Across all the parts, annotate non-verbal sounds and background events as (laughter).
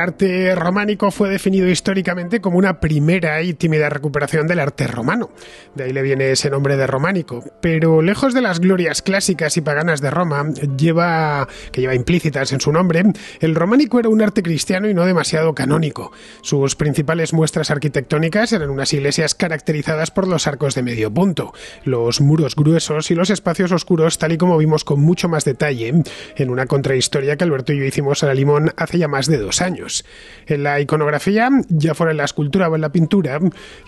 arte románico fue definido históricamente como una primera y tímida recuperación del arte romano. De ahí le viene ese nombre de románico. Pero lejos de las glorias clásicas y paganas de Roma, lleva, que lleva implícitas en su nombre, el románico era un arte cristiano y no demasiado canónico. Sus principales muestras arquitectónicas eran unas iglesias caracterizadas por los arcos de medio punto, los muros gruesos y los espacios oscuros tal y como vimos con mucho más detalle en una contrahistoria que Alberto y yo hicimos a la Limón hace ya más de dos años. En la iconografía, ya fuera en la escultura o en la pintura,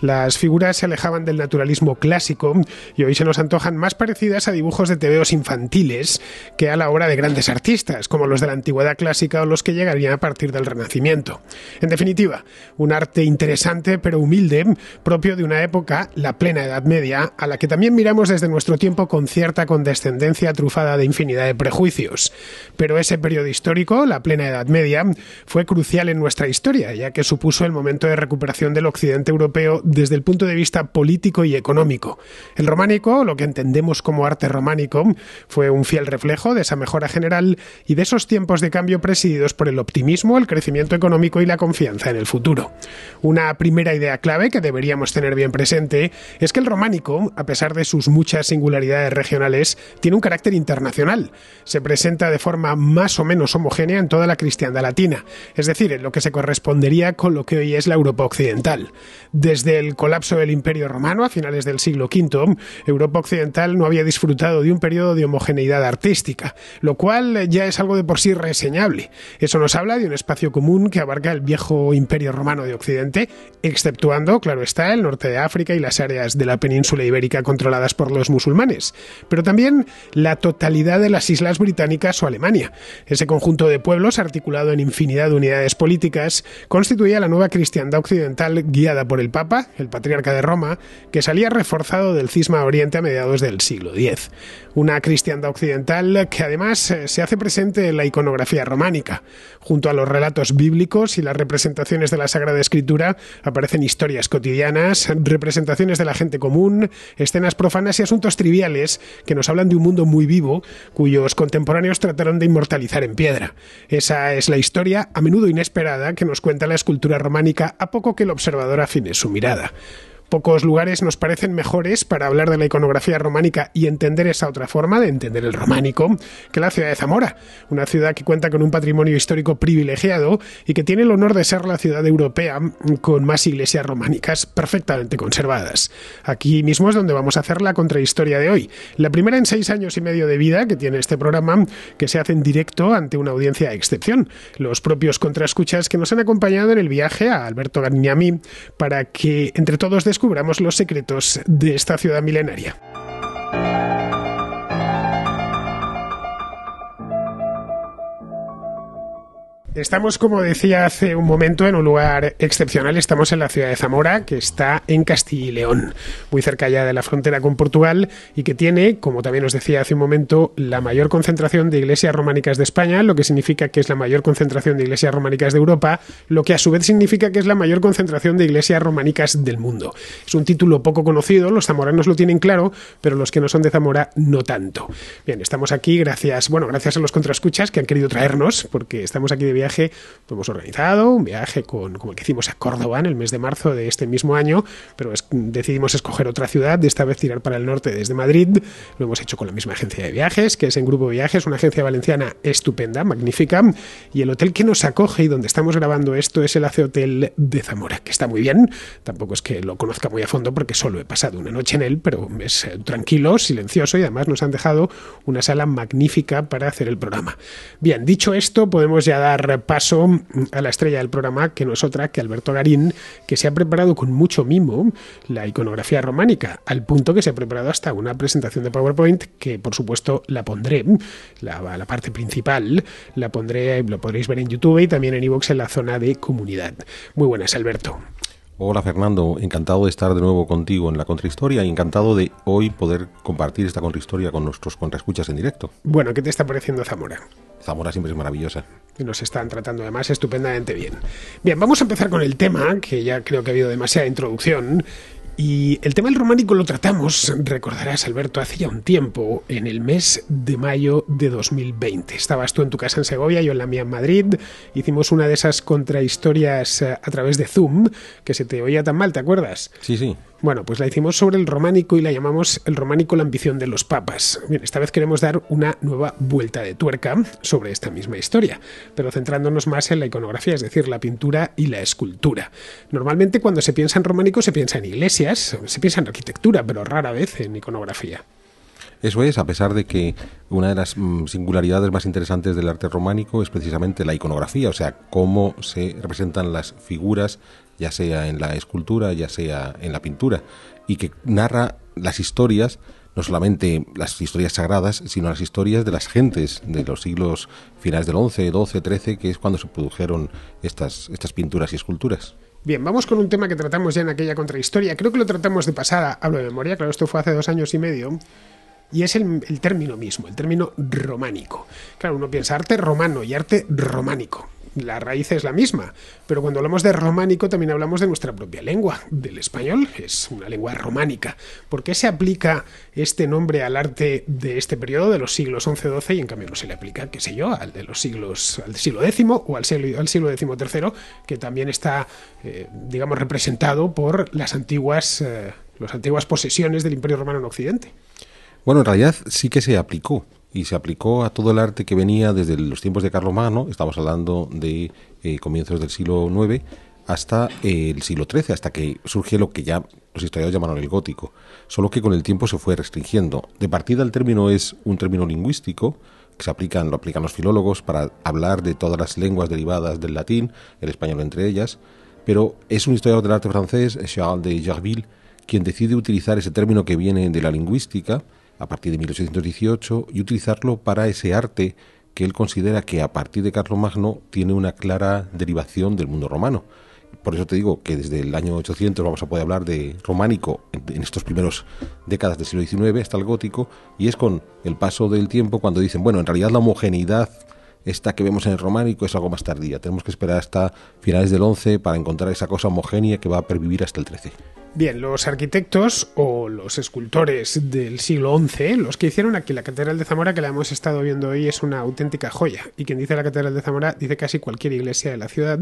las figuras se alejaban del naturalismo clásico y hoy se nos antojan más parecidas a dibujos de tebeos infantiles que a la obra de grandes artistas, como los de la antigüedad clásica o los que llegarían a partir del Renacimiento. En definitiva, un arte interesante pero humilde, propio de una época, la plena Edad Media, a la que también miramos desde nuestro tiempo con cierta condescendencia trufada de infinidad de prejuicios. Pero ese periodo histórico, la plena Edad Media, fue crucial en nuestra historia, ya que supuso el momento de recuperación del occidente europeo desde el punto de vista político y económico. El románico, lo que entendemos como arte románico, fue un fiel reflejo de esa mejora general y de esos tiempos de cambio presididos por el optimismo, el crecimiento económico y la confianza en el futuro. Una primera idea clave que deberíamos tener bien presente es que el románico, a pesar de sus muchas singularidades regionales, tiene un carácter internacional. Se presenta de forma más o menos homogénea en toda la cristiandad latina, es decir, en lo que se correspondería con lo que hoy es la Europa occidental. Desde el colapso del Imperio Romano a finales del siglo V, Europa occidental no había disfrutado de un periodo de homogeneidad artística, lo cual ya es algo de por sí reseñable. Eso nos habla de un espacio común que abarca el viejo Imperio Romano de Occidente, exceptuando, claro está, el norte de África y las áreas de la península ibérica controladas por los musulmanes, pero también la totalidad de las islas británicas o Alemania, ese conjunto de pueblos articulado en infinidad de unidades políticas constituía la nueva cristiandad occidental guiada por el Papa, el patriarca de Roma, que salía reforzado del cisma Oriente a mediados del siglo X. Una cristiandad occidental que además eh, se hace presente en la iconografía románica. Junto a los relatos bíblicos y las representaciones de la Sagrada Escritura aparecen historias cotidianas, representaciones de la gente común, escenas profanas y asuntos triviales que nos hablan de un mundo muy vivo cuyos contemporáneos trataron de inmortalizar en piedra. Esa es la historia, a menudo inesperada, esperada que nos cuenta la escultura románica a poco que el observador afine su mirada. Pocos lugares nos parecen mejores para hablar de la iconografía románica y entender esa otra forma de entender el románico que la ciudad de Zamora, una ciudad que cuenta con un patrimonio histórico privilegiado y que tiene el honor de ser la ciudad europea con más iglesias románicas perfectamente conservadas. Aquí mismo es donde vamos a hacer la contrahistoria de hoy, la primera en seis años y medio de vida que tiene este programa, que se hace en directo ante una audiencia de excepción. Los propios contraescuchas que nos han acompañado en el viaje a Alberto Garniami para que entre todos descubramos los secretos de esta ciudad milenaria. Estamos, como decía hace un momento, en un lugar excepcional. Estamos en la ciudad de Zamora, que está en Castilla y León, muy cerca ya de la frontera con Portugal y que tiene, como también os decía hace un momento, la mayor concentración de iglesias románicas de España, lo que significa que es la mayor concentración de iglesias románicas de Europa, lo que a su vez significa que es la mayor concentración de iglesias románicas del mundo. Es un título poco conocido, los zamoranos lo tienen claro, pero los que no son de Zamora no tanto. Bien, estamos aquí gracias, bueno, gracias a los contraescuchas que han querido traernos, porque estamos aquí de pues, hemos organizado, un viaje con, como el que hicimos a Córdoba en el mes de marzo de este mismo año, pero decidimos escoger otra ciudad, de esta vez tirar para el norte desde Madrid, lo hemos hecho con la misma agencia de viajes, que es en Grupo Viajes, una agencia valenciana estupenda, magnífica, y el hotel que nos acoge y donde estamos grabando esto es el AC Hotel de Zamora, que está muy bien, tampoco es que lo conozca muy a fondo porque solo he pasado una noche en él, pero es eh, tranquilo, silencioso y además nos han dejado una sala magnífica para hacer el programa. Bien, dicho esto, podemos ya dar paso a la estrella del programa, que no es otra que Alberto Garín, que se ha preparado con mucho mimo la iconografía románica, al punto que se ha preparado hasta una presentación de PowerPoint, que por supuesto la pondré, la, parte principal, la pondré, lo podréis ver en YouTube y también en iVoox en la zona de comunidad. Muy buenas, Alberto. Hola Fernando, encantado de estar de nuevo contigo en la Contrahistoria y encantado de hoy poder compartir esta Contrahistoria con nuestros contraescuchas en directo. Bueno, ¿qué te está pareciendo Zamora? Zamora siempre es maravillosa. nos están tratando además estupendamente bien. Bien, vamos a empezar con el tema, que ya creo que ha habido demasiada introducción. Y el tema del románico lo tratamos, recordarás Alberto, hace ya un tiempo, en el mes de mayo de 2020. Estabas tú en tu casa en Segovia, yo en la mía en Madrid. Hicimos una de esas contrahistorias eh, a través de Zoom, que se te oía tan mal, ¿te acuerdas? Sí, sí. Bueno, pues la hicimos sobre el románico y la llamamos El románico, la ambición de los papas. Bien, esta vez queremos dar una nueva vuelta de tuerca sobre esta misma historia, pero centrándonos más en la iconografía, es decir, la pintura y la escultura. Normalmente cuando se piensa en románico se piensa en iglesias, se piensa en arquitectura, pero rara vez en iconografía. Eso es, a pesar de que una de las mm, singularidades más interesantes del arte románico es precisamente la iconografía, o sea, cómo se representan las figuras ya sea en la escultura, ya sea en la pintura, y que narra las historias no solamente las historias sagradas, sino las historias de las gentes de los siglos finales del 11, 12, 13, que es cuando se produjeron estas, estas pinturas y esculturas. Bien, vamos con un tema que tratamos ya en aquella contrahistoria. Creo que lo tratamos de pasada, hablo de memoria, claro, esto fue hace dos años y medio. Y es el, el término mismo, el término románico. Claro, uno piensa arte romano y arte románico la raíz es la misma, pero cuando hablamos de románico también hablamos de nuestra propia lengua, del español, es una lengua románica. ¿Por qué se aplica este nombre al arte de este periodo, de los siglos XI-XII, y en cambio no se le aplica, qué sé yo, al de los siglos, al siglo X o al siglo, XIII, que también está, eh, digamos, representado por las antiguas, eh, las antiguas posesiones del Imperio Romano en Occidente? Bueno, en realidad sí que se aplicó y se aplicó a todo el arte que venía desde los tiempos de Carlomagno, estamos hablando de eh, comienzos del siglo IX, hasta eh, el siglo XIII, hasta que surgió lo que ya los historiadores llamaron el gótico, solo que con el tiempo se fue restringiendo. De partida el término es un término lingüístico, que se aplican, lo aplican los filólogos para hablar de todas las lenguas derivadas del latín, el español entre ellas, pero es un historiador del arte francés, Charles de jarville quien decide utilizar ese término que viene de la lingüística, a partir de 1818 y utilizarlo para ese arte que él considera que a partir de Magno, tiene una clara derivación del mundo romano. Por eso te digo que desde el año 800 vamos a poder hablar de románico en estos primeros décadas del siglo XIX hasta el gótico y es con el paso del tiempo cuando dicen, bueno, en realidad la homogeneidad esta que vemos en el románico es algo más tardía. Tenemos que esperar hasta finales del 11 para encontrar esa cosa homogénea que va a pervivir hasta el 13. Bien, los arquitectos o los escultores del siglo XI, los que hicieron aquí la Catedral de Zamora, que la hemos estado viendo hoy, es una auténtica joya. Y quien dice la Catedral de Zamora dice casi cualquier iglesia de la ciudad.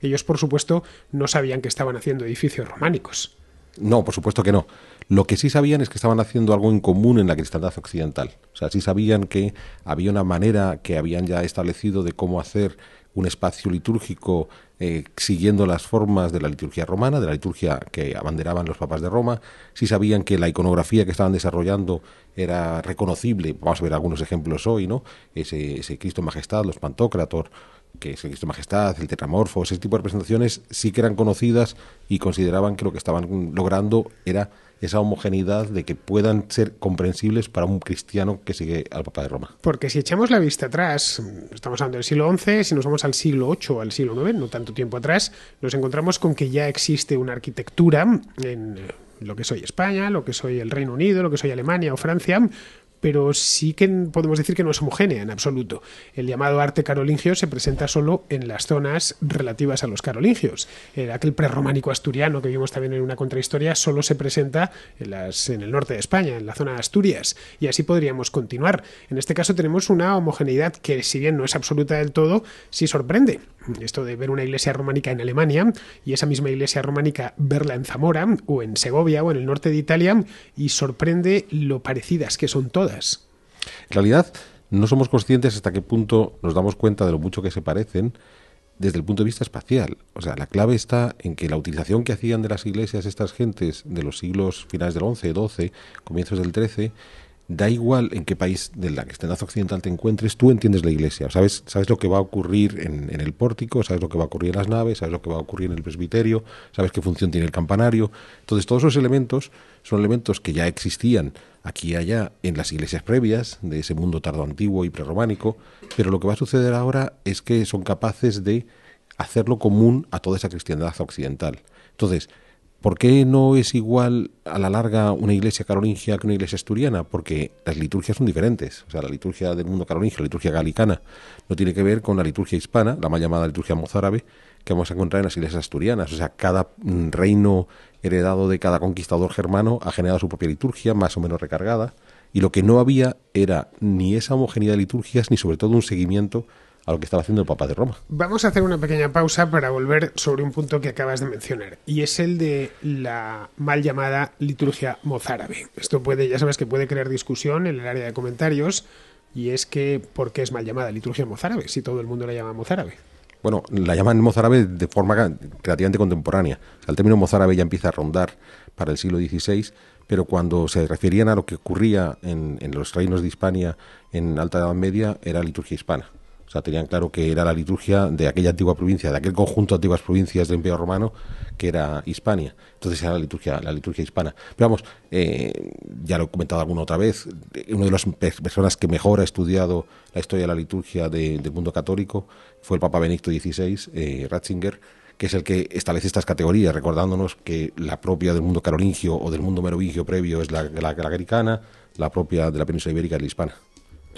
Ellos, por supuesto, no sabían que estaban haciendo edificios románicos. No, por supuesto que no. Lo que sí sabían es que estaban haciendo algo en común en la cristandad occidental. O sea, sí sabían que había una manera que habían ya establecido de cómo hacer un espacio litúrgico eh, siguiendo las formas de la liturgia romana, de la liturgia que abanderaban los papas de Roma, si sabían que la iconografía que estaban desarrollando era reconocible, vamos a ver algunos ejemplos hoy, ¿no? Ese, Cristo Majestad, los Pantocrator, que es el Cristo Majestad, el Tetramorfo, ese tipo de representaciones sí que eran conocidas y consideraban que lo que estaban logrando era esa homogeneidad de que puedan ser comprensibles para un cristiano que sigue al Papa de Roma. Porque si echamos la vista atrás, estamos hablando del siglo XI, si nos vamos al siglo VIII, al siglo IX, no tanto tiempo atrás, nos encontramos con que ya existe una arquitectura en lo que soy España, lo que soy el Reino Unido, lo que soy Alemania o Francia, pero sí que podemos decir que no es homogénea en absoluto. El llamado arte carolingio se presenta solo en las zonas relativas a los carolingios. El, eh, aquel prerrománico asturiano que vimos también en una contrahistoria solo se presenta en el norte de España, en la zona de Asturias, y así podríamos continuar. En este caso tenemos una homogeneidad que, si bien no es absoluta del todo, sí sorprende. Esto de ver una iglesia románica en Alemania y esa misma iglesia románica verla en Zamora o en Segovia o en el norte de Italia y sorprende lo parecidas que son todas en realidad, no somos conscientes hasta qué punto nos damos cuenta de lo mucho que se parecen desde el punto de vista espacial. O sea, la clave está en que la utilización que hacían de las iglesias estas gentes de los siglos finales del 11, doce, comienzos del trece da igual en qué país de la cristiandad occidental te encuentres, tú entiendes la iglesia, sabes, sabes lo que va a ocurrir en, el pórtico, sabes lo que va a ocurrir en las naves, sabes lo que va a ocurrir en el presbiterio, sabes qué función tiene el campanario. Entonces, todos esos elementos son elementos que ya existían aquí y allá en las iglesias previas de ese mundo tardo antiguo y prerrománico, pero lo que va a suceder ahora es que son capaces de hacerlo común a toda esa cristiandad occidental. Entonces, ¿Por qué no es igual a la larga una iglesia carolingia que una iglesia asturiana? Porque las liturgias son diferentes. O sea, la liturgia del mundo carolingio, la liturgia galicana, no tiene que ver con la liturgia hispana, la más llamada liturgia mozárabe, que vamos a encontrar en las iglesias asturianas. O sea, cada mm, reino heredado de cada conquistador germano ha generado su propia liturgia, más o menos recargada. Y lo que no había era ni esa homogeneidad de liturgias, ni sobre todo un seguimiento a lo que estaba haciendo el Papa de Roma. Vamos a hacer una pequeña pausa para volver sobre un punto que acabas de mencionar, y es el de la mal llamada liturgia mozárabe. Esto puede, ya sabes que puede crear discusión en el área de comentarios, y es que, ¿por qué es mal llamada liturgia mozárabe si todo el mundo la llama mozárabe? Bueno, la llaman mozárabe de forma relativamente contemporánea. el término mozárabe ya empieza a rondar para el siglo XVI, pero cuando se referían a lo que ocurría en, en los reinos de Hispania en Alta Edad Media, era liturgia hispana tenían claro que era la liturgia de aquella antigua provincia, de aquel conjunto de antiguas provincias del Imperio Romano que era Hispania. Entonces era la liturgia, la liturgia hispana. Pero vamos, eh, ya lo he comentado alguna otra vez, una de las personas que mejor ha estudiado la historia de la liturgia del mundo católico fue el Papa Benedicto XVI, eh, Ratzinger, que es el que establece estas categorías, recordándonos que la propia del mundo carolingio o del mundo merovingio previo es la, la, la propia de la península ibérica es la hispana.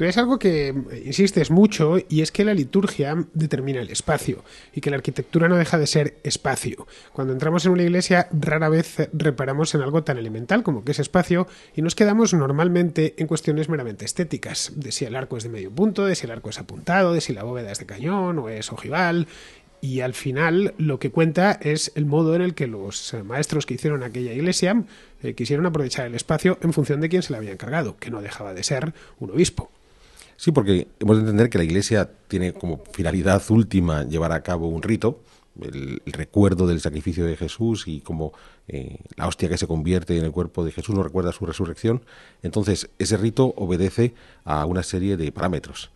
Es algo que eh, insistes mucho y es que la liturgia determina el espacio y que la arquitectura no deja de ser espacio. Cuando entramos en una iglesia, rara vez reparamos en algo tan elemental como que es espacio y nos quedamos normalmente en cuestiones meramente estéticas, de si el arco es de medio punto, de si el arco es apuntado, de si la bóveda es de cañón o es ojival. Y al final lo que cuenta es el modo en el que los maestros que hicieron aquella iglesia eh, quisieron aprovechar el espacio en función de quién se la había encargado, que no dejaba de ser un obispo. Sí, porque hemos de entender que la Iglesia tiene como finalidad última llevar a cabo un rito, el, recuerdo del sacrificio de Jesús y como eh, la hostia que se convierte en el cuerpo de Jesús no recuerda su resurrección. Entonces, ese rito obedece a una serie de parámetros.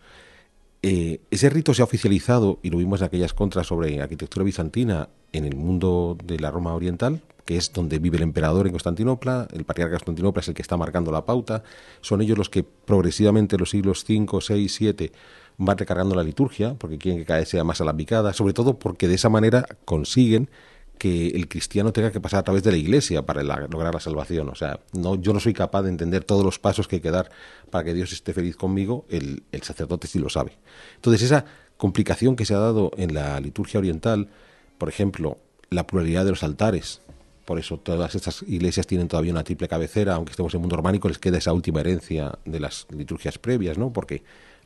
Eh, ese rito se ha oficializado, y lo vimos en aquellas contras sobre arquitectura bizantina en el mundo de la Roma oriental, que es donde vive el emperador en Constantinopla, el patriarca de Constantinopla es el que está marcando la pauta, son ellos los que progresivamente en los siglos 5, 6, 7 van recargando la liturgia, porque quieren que cada sea más alambicada, sobre todo porque de esa manera consiguen que el cristiano tenga que pasar a través de la iglesia para lograr la salvación. O sea, no, yo no soy capaz de entender todos los pasos que hay que dar para que Dios esté feliz conmigo, el, el sacerdote sí lo sabe. Entonces, esa complicación que se ha dado en la liturgia oriental, por ejemplo, la pluralidad de los altares, por eso todas estas iglesias tienen todavía una triple cabecera, aunque estemos en el mundo románico, les queda esa última herencia de las liturgias previas, ¿no? Porque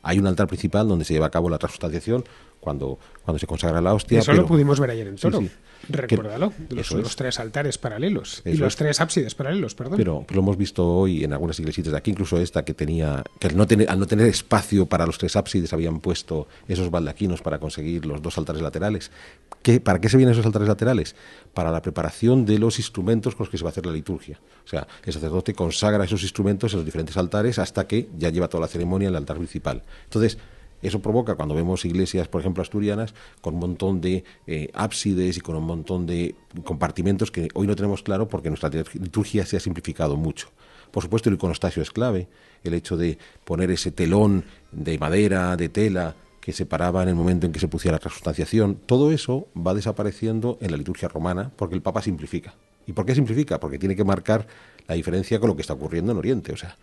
hay un altar principal donde se lleva a cabo la transustanciación cuando, cuando se consagra la hostia. Eso lo pudimos ver ayer en Toro. Recuérdalo. Los, tres altares paralelos. y los tres ábsides paralelos, perdón. Pero, lo hemos visto hoy en algunas iglesias de aquí, incluso esta que tenía, que no tener, al no tener espacio para los tres ábsides habían puesto esos baldaquinos para conseguir los dos altares laterales, ¿Para qué se vienen esos altares laterales? Para la preparación de los instrumentos con los que se va a hacer la liturgia. O sea, el sacerdote consagra esos instrumentos en los diferentes altares hasta que ya lleva toda la ceremonia en el altar principal. Entonces, eso provoca, cuando vemos iglesias, por ejemplo, asturianas, con un montón de eh, ábsides y con un montón de compartimentos que hoy no tenemos claro porque nuestra liturgia se ha simplificado mucho. Por supuesto, el iconostasio es clave, el hecho de poner ese telón de madera, de tela, que se paraba en el momento en que se pusiera la transustanciación. todo eso va desapareciendo en la liturgia romana porque el Papa simplifica. ¿Y por qué simplifica? Porque tiene que marcar la diferencia con lo que está ocurriendo en Oriente. O sea,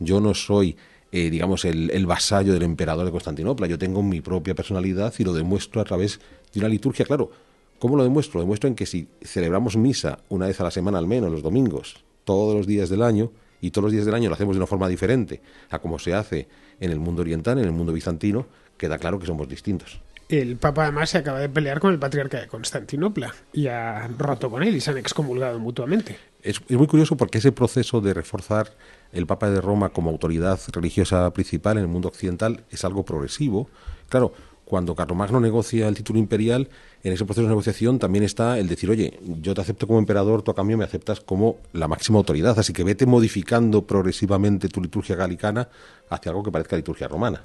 yo no soy, eh, digamos, el, el, vasallo del emperador de Constantinopla, yo tengo mi propia personalidad y lo demuestro a través de una liturgia, claro. ¿Cómo lo demuestro? Lo demuestro en que si celebramos misa una vez a la semana al menos, los domingos, todos los días del año, y todos los días del año lo hacemos de una forma diferente a como se hace en el mundo oriental, en el mundo bizantino, queda claro que somos distintos. El Papa además se acaba de pelear con el patriarca de Constantinopla y ha roto con él y se han excomulgado mutuamente. Es, muy curioso porque ese proceso de reforzar el Papa de Roma como autoridad religiosa principal en el mundo occidental es algo progresivo. Claro, cuando Carlomagno negocia el título imperial, en ese proceso de negociación también está el decir, oye, yo te acepto como emperador, tú a cambio me aceptas como la máxima autoridad, así que vete modificando progresivamente tu liturgia galicana hacia algo que parezca liturgia romana.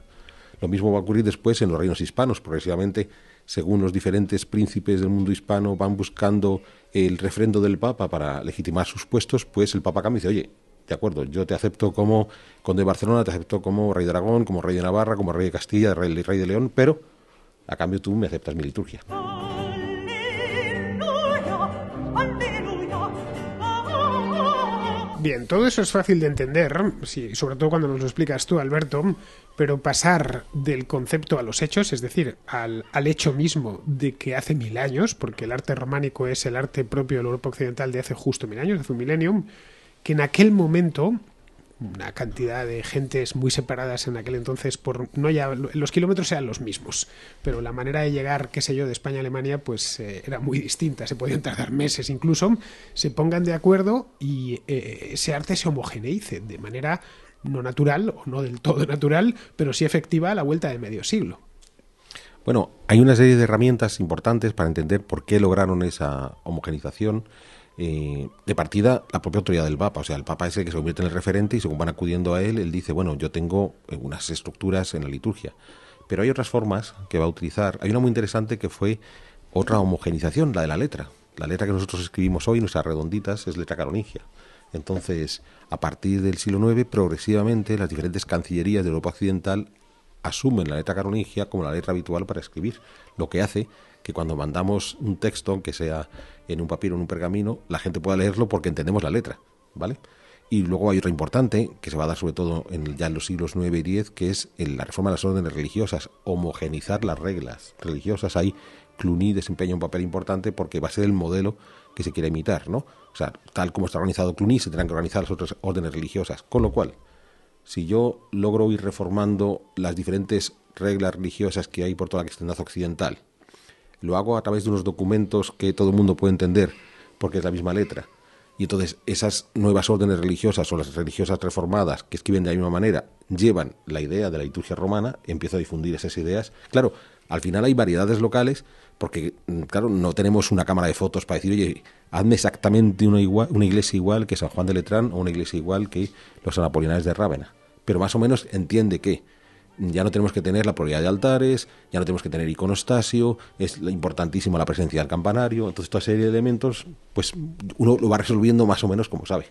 Lo mismo va a ocurrir después en los reinos hispanos. Progresivamente, según los diferentes príncipes del mundo hispano van buscando el refrendo del Papa para legitimar sus puestos, pues el Papa cambia y dice, oye, de acuerdo, yo te acepto como conde de Barcelona, te acepto como rey de Aragón, como rey de Navarra, como rey de Castilla, rey, rey de León, pero a cambio tú me aceptas mi liturgia. Bien, todo eso es fácil de entender, sí, sobre todo cuando nos lo explicas tú, Alberto, pero pasar del concepto a los hechos, es decir, al, al, hecho mismo de que hace mil años, porque el arte románico es el arte propio de Europa Occidental de hace justo mil años, hace un milenio, que en aquel momento una cantidad de gentes muy separadas en aquel entonces por no ya los kilómetros sean los mismos, pero la manera de llegar, qué sé yo, de España a Alemania pues eh, era muy distinta, se podían tardar meses incluso, se pongan de acuerdo y ese eh, arte se homogeneice de manera no natural o no del todo natural, pero sí efectiva a la vuelta de medio siglo. Bueno, hay una serie de herramientas importantes para entender por qué lograron esa homogeneización... Eh, de partida la propia autoridad del Papa. O sea, el Papa es el que se convierte en el referente y según van acudiendo a él, él dice, bueno, yo tengo eh, unas estructuras en la liturgia. Pero hay otras formas que va a utilizar. Hay una muy interesante que fue otra homogenización, la de la letra. La letra que nosotros escribimos hoy, nuestras redonditas, es letra carolingia. Entonces, a partir del siglo IX, progresivamente las diferentes cancillerías de Europa Occidental asumen la letra carolingia como la letra habitual para escribir, lo que hace que cuando mandamos un texto, aunque sea en un papiro o en un pergamino, la gente pueda leerlo porque entendemos la letra, ¿vale? Y luego hay otra importante, que se va a dar sobre todo en, ya en los siglos 9 y 10, que es la reforma de las órdenes religiosas, homogenizar las reglas religiosas. Ahí Cluny desempeña un papel importante porque va a ser el modelo que se quiere imitar, ¿no? O sea, tal como está organizado Cluny, se tendrán que organizar las otras órdenes religiosas. Con lo cual, si yo logro ir reformando las diferentes reglas religiosas que hay por toda la cristiandad occidental, lo hago a través de unos documentos que todo el mundo puede entender, porque es la misma letra. Y entonces esas nuevas órdenes religiosas o las religiosas reformadas que escriben de la misma manera llevan la idea de la liturgia romana, empieza a difundir esas ideas. Claro, al final hay variedades locales porque, mm, claro, no tenemos una cámara de fotos para decir, oye, hazme exactamente una, una iglesia igual que San Juan de Letrán o una iglesia igual que los anapolinares de Rávena. Pero más o menos entiende que ya no tenemos que tener la propiedad de altares, ya no tenemos que tener iconostasio, es importantísima la presencia del campanario, entonces toda serie de elementos, pues uno lo va resolviendo más o menos como sabe.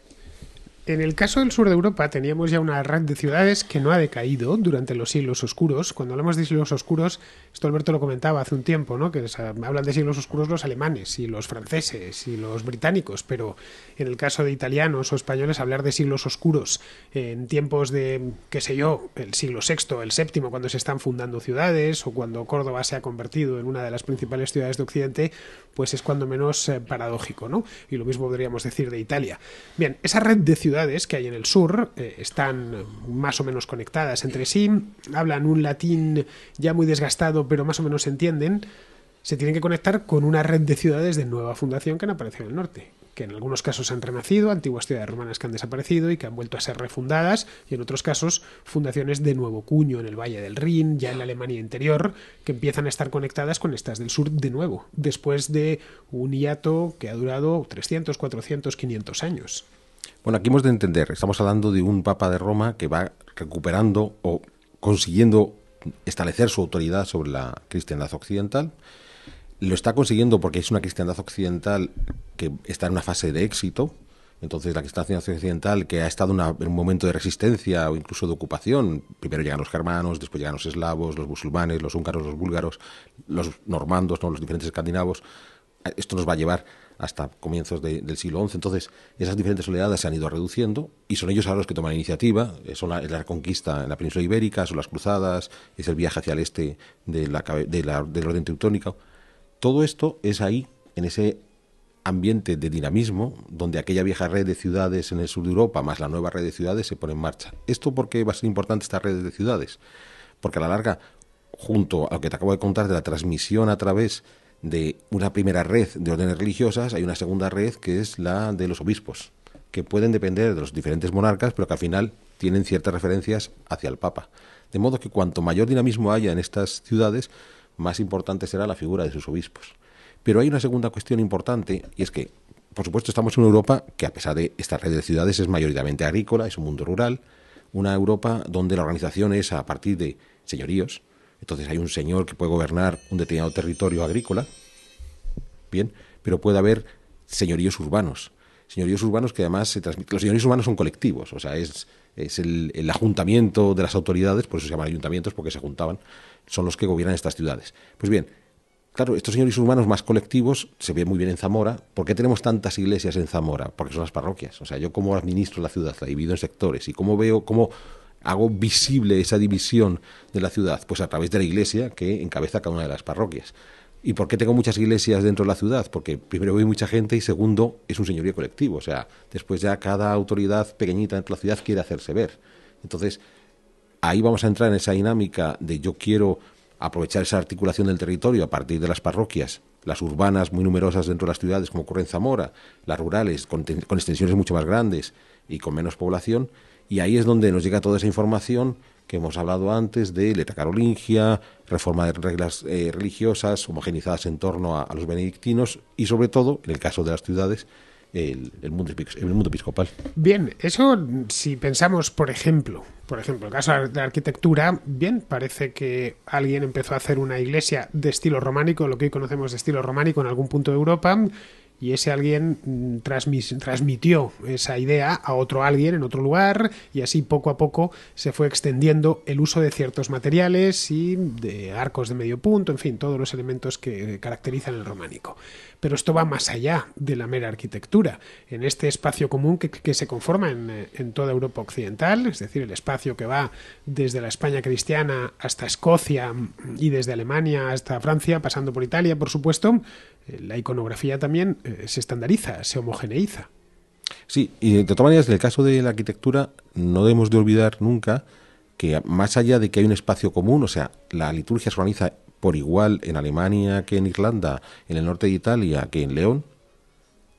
En el caso del sur de Europa teníamos ya una red de ciudades que no ha decaído durante los siglos oscuros. Cuando hablamos de siglos oscuros, esto Alberto lo comentaba hace un tiempo, ¿no? que hablan de siglos oscuros los alemanes y los franceses y los británicos, pero en el caso de italianos o españoles hablar de siglos oscuros en tiempos de, qué sé yo, el siglo VI, el VII, cuando se están fundando ciudades o cuando Córdoba se ha convertido en una de las principales ciudades de Occidente, pues es cuando menos eh, paradójico, ¿no? Y lo mismo podríamos decir de Italia. Bien, esa red de ciudades que hay en el sur eh, están más o menos conectadas entre sí, hablan un latín ya muy desgastado, pero más o menos se entienden, se tienen que conectar con una red de ciudades de nueva fundación que han aparecido en el norte, que en algunos casos han renacido, antiguas ciudades romanas que han desaparecido y que han vuelto a ser refundadas, y en otros casos fundaciones de nuevo cuño en el Valle del Rin, ya en la Alemania interior, que empiezan a estar conectadas con estas del sur de nuevo, después de un hiato que ha durado 300, 400, 500 años. Bueno, aquí hemos de entender, estamos hablando de un Papa de Roma que va recuperando o consiguiendo establecer su autoridad sobre la cristiandad occidental. Lo está consiguiendo porque es una cristiandad occidental que está en una fase de éxito. Entonces, la cristiandad occidental que ha estado en un momento de resistencia o incluso de ocupación, primero llegan los germanos, después llegan los eslavos, los musulmanes, los húngaros, los búlgaros, los normandos, ¿no? los diferentes escandinavos. Esto nos va a llevar hasta comienzos del siglo XI. Entonces, esas diferentes oleadas se han ido reduciendo y son ellos ahora los que toman la iniciativa. Eh, son la, la conquista en la península ibérica, son las cruzadas, es el viaje hacia el este de la, de la, del orden teutónico. Todo esto es ahí, en ese ambiente de dinamismo, donde aquella vieja red de ciudades en el sur de Europa más la nueva red de ciudades se pone en marcha. ¿Esto por qué va a ser importante esta red de ciudades? Porque a la larga, junto a lo que te acabo de contar de la transmisión a través de una primera red de órdenes religiosas, hay una segunda red que es la de los obispos, que pueden depender de los diferentes monarcas, pero que al final tienen ciertas referencias hacia el Papa. De modo que cuanto mayor dinamismo haya en estas ciudades, más importante será la figura de sus obispos. Pero hay una segunda cuestión importante, y es que, por supuesto, estamos en una Europa que, a pesar de esta red de ciudades, es mayoritariamente agrícola, es un mundo rural, una Europa donde la organización es a partir de señoríos, entonces hay un señor que puede gobernar un determinado territorio agrícola, bien, pero puede haber señoríos urbanos. Señoríos urbanos que además se transmiten. Los señoríos urbanos son colectivos, o sea, es, el, el, ajuntamiento de las autoridades, por eso se llaman ayuntamientos, porque se juntaban, son los que gobiernan estas ciudades. Pues bien, claro, estos señoríos urbanos más colectivos se ven muy bien en Zamora. ¿Por qué tenemos tantas iglesias en Zamora? Porque son las parroquias. O sea, yo como administro la ciudad, la divido en sectores y cómo veo, cómo, hago visible esa división de la ciudad? Pues a través de la iglesia que encabeza cada una de las parroquias. ¿Y por qué tengo muchas iglesias dentro de la ciudad? Porque primero hay mucha gente y segundo es un señorío colectivo. O sea, después ya cada autoridad pequeñita dentro de la ciudad quiere hacerse ver. Entonces, ahí vamos a entrar en esa dinámica de yo quiero aprovechar esa articulación del territorio a partir de las parroquias, las urbanas muy numerosas dentro de las ciudades como ocurre en Zamora, las rurales con extensiones mucho más grandes y con menos población y ahí es donde nos llega toda esa información que hemos hablado antes de letra carolingia, reforma de reglas eh, religiosas homogenizadas en torno a, los benedictinos y sobre todo, en el caso de las ciudades, el, el, mundo, el mundo episcopal. Bien, eso si pensamos, por ejemplo, por ejemplo, el caso de la arquitectura, bien, parece que alguien empezó a hacer una iglesia de estilo románico, lo que hoy conocemos de estilo románico en algún punto de Europa, y ese alguien mm, transmitió esa idea a otro alguien en otro lugar y así poco a poco se fue extendiendo el uso de ciertos materiales y de arcos de medio punto, en fin, todos los elementos que caracterizan el románico. Pero esto va más allá de la mera arquitectura. En este espacio común que, se conforma en, en toda Europa occidental, es decir, el espacio que va desde la España cristiana hasta Escocia y desde Alemania hasta Francia, pasando por Italia, por supuesto, la iconografía también eh, se estandariza, se homogeneiza. Sí, y de todas maneras, en el caso de la arquitectura, no debemos de olvidar nunca que más allá de que hay un espacio común, o sea, la liturgia se organiza por igual en Alemania que en Irlanda, en el norte de Italia que en León,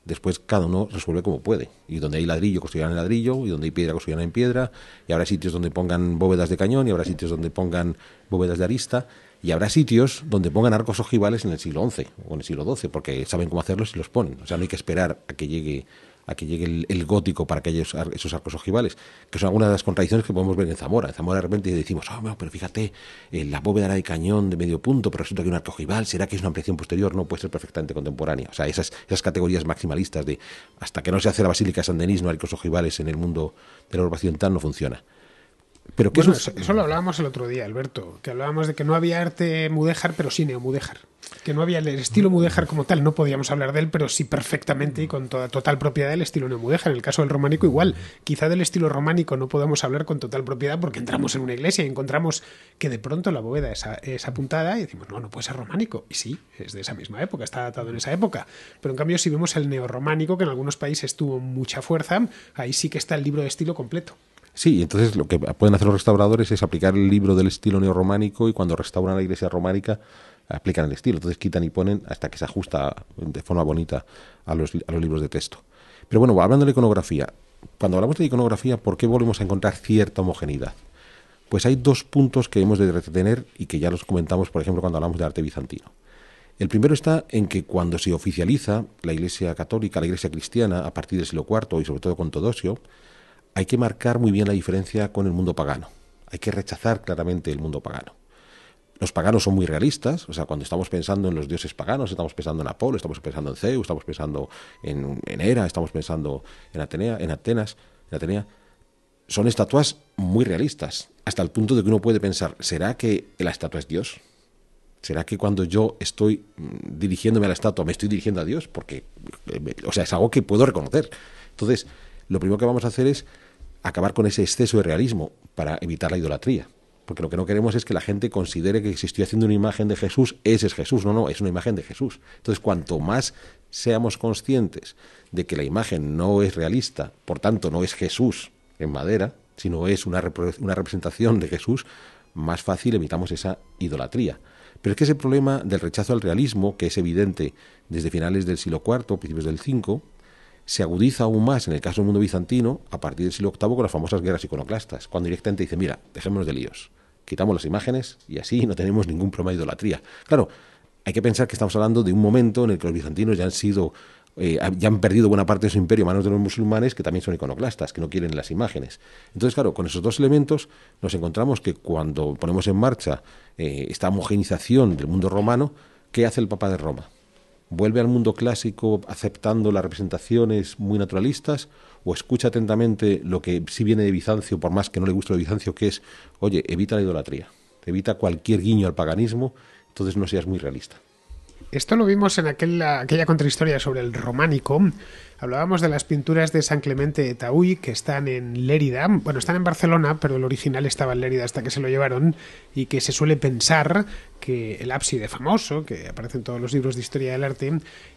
después cada uno resuelve como puede. Y donde hay ladrillo, construirán en ladrillo, y donde hay piedra, construirán en piedra, y habrá sitios donde pongan bóvedas de cañón, y habrá sitios donde pongan bóvedas de arista. Y habrá sitios donde pongan arcos ojivales en el siglo XI o en el siglo XII, porque saben cómo hacerlos y los ponen. O sea, no hay que esperar a que llegue a que llegue el, gótico para que haya esos, arcos ojivales, que son algunas de las contradicciones que podemos ver en Zamora. En Zamora de repente decimos, oh, pero fíjate, la bóveda era de cañón de medio punto, pero resulta que hay un arco ojival, ¿será que es una ampliación posterior? No, puede ser perfectamente contemporánea. O sea, esas, esas categorías maximalistas de hasta que no se hace la Basílica de San Denis, no hay arcos ojivales en el mundo de la Europa tal, no funciona. Pero eso, lo hablábamos el otro día, Alberto, que hablábamos de que no había arte mudéjar, pero sí neomudéjar. Que no había el estilo mudéjar como tal, no podíamos hablar de él, pero sí perfectamente y con toda total propiedad del estilo neomudéjar. En el caso del románico igual, quizá del estilo románico no podamos hablar con total propiedad porque entramos en una iglesia y encontramos que de pronto la bóveda es, es apuntada y decimos, no, no puede ser románico. Y sí, es de esa misma época, está datado en esa época. Pero en cambio si vemos el neorrománico, que en algunos países tuvo mucha fuerza, ahí sí que está el libro de estilo completo. Sí, entonces lo que pueden hacer los restauradores es aplicar el libro del estilo neorrománico y cuando restauran la iglesia románica aplican el estilo. Entonces quitan y ponen hasta que se ajusta de forma bonita a los, a los libros de texto. Pero bueno, hablando de la iconografía, cuando hablamos de iconografía, ¿por qué volvemos a encontrar cierta homogeneidad? Pues hay dos puntos que hemos de retener y que ya los comentamos, por ejemplo, cuando hablamos de arte bizantino. El primero está en que cuando se oficializa la Iglesia católica, la Iglesia cristiana, a partir del siglo IV y sobre todo con Todosio, hay que marcar muy bien la diferencia con el mundo pagano. Hay que rechazar claramente el mundo pagano. Los paganos son muy realistas, o sea, cuando estamos pensando en los dioses paganos, estamos pensando en Apolo, estamos pensando en Zeus, estamos pensando en, en Hera, estamos pensando en, Atenea, en Atenas, en Atenea. Son estatuas muy realistas, hasta el punto de que uno puede pensar, ¿será que la estatua es Dios? ¿Será que cuando yo estoy mm, dirigiéndome a la estatua me estoy dirigiendo a Dios? Porque, eh, o sea, es algo que puedo reconocer. Entonces, lo primero que vamos a hacer es acabar con ese exceso de realismo para evitar la idolatría. Porque lo que no queremos es que la gente considere que si estoy haciendo una imagen de Jesús, ese es Jesús. No, no, es una imagen de Jesús. Entonces, cuanto más seamos conscientes de que la imagen no es realista, por tanto, no es Jesús en madera, sino es una, una representación de Jesús, más fácil evitamos esa idolatría. Pero es que ese problema del rechazo al realismo, que es evidente desde finales del siglo IV, principios del V, se agudiza aún más en el caso del mundo bizantino a partir del siglo VIII con las famosas guerras iconoclastas, cuando directamente dice, mira, dejémonos de líos, quitamos las imágenes y así no tenemos ningún problema de idolatría. Claro, hay que pensar que estamos hablando de un momento en el que los bizantinos ya han sido... Eh, ya han perdido buena parte de su imperio a manos de los musulmanes, que también son iconoclastas, que no quieren las imágenes. Entonces, claro, con esos dos elementos nos encontramos que cuando ponemos en marcha eh, esta homogenización del mundo romano, ¿qué hace el Papa de Roma? vuelve al mundo clásico aceptando las representaciones muy naturalistas o escucha atentamente lo que sí viene de Bizancio, por más que no le guste lo de Bizancio, que es, oye, evita la idolatría, evita cualquier guiño al paganismo, entonces no seas muy realista. Esto lo vimos en aquel, aquella contrahistoria sobre el románico, Hablábamos de las pinturas de San Clemente de Taúy que están en Lérida, bueno, están en Barcelona, pero el original estaba en Lérida hasta que se lo llevaron y que se suele pensar que el ábside famoso, que aparece en todos los libros de historia del arte,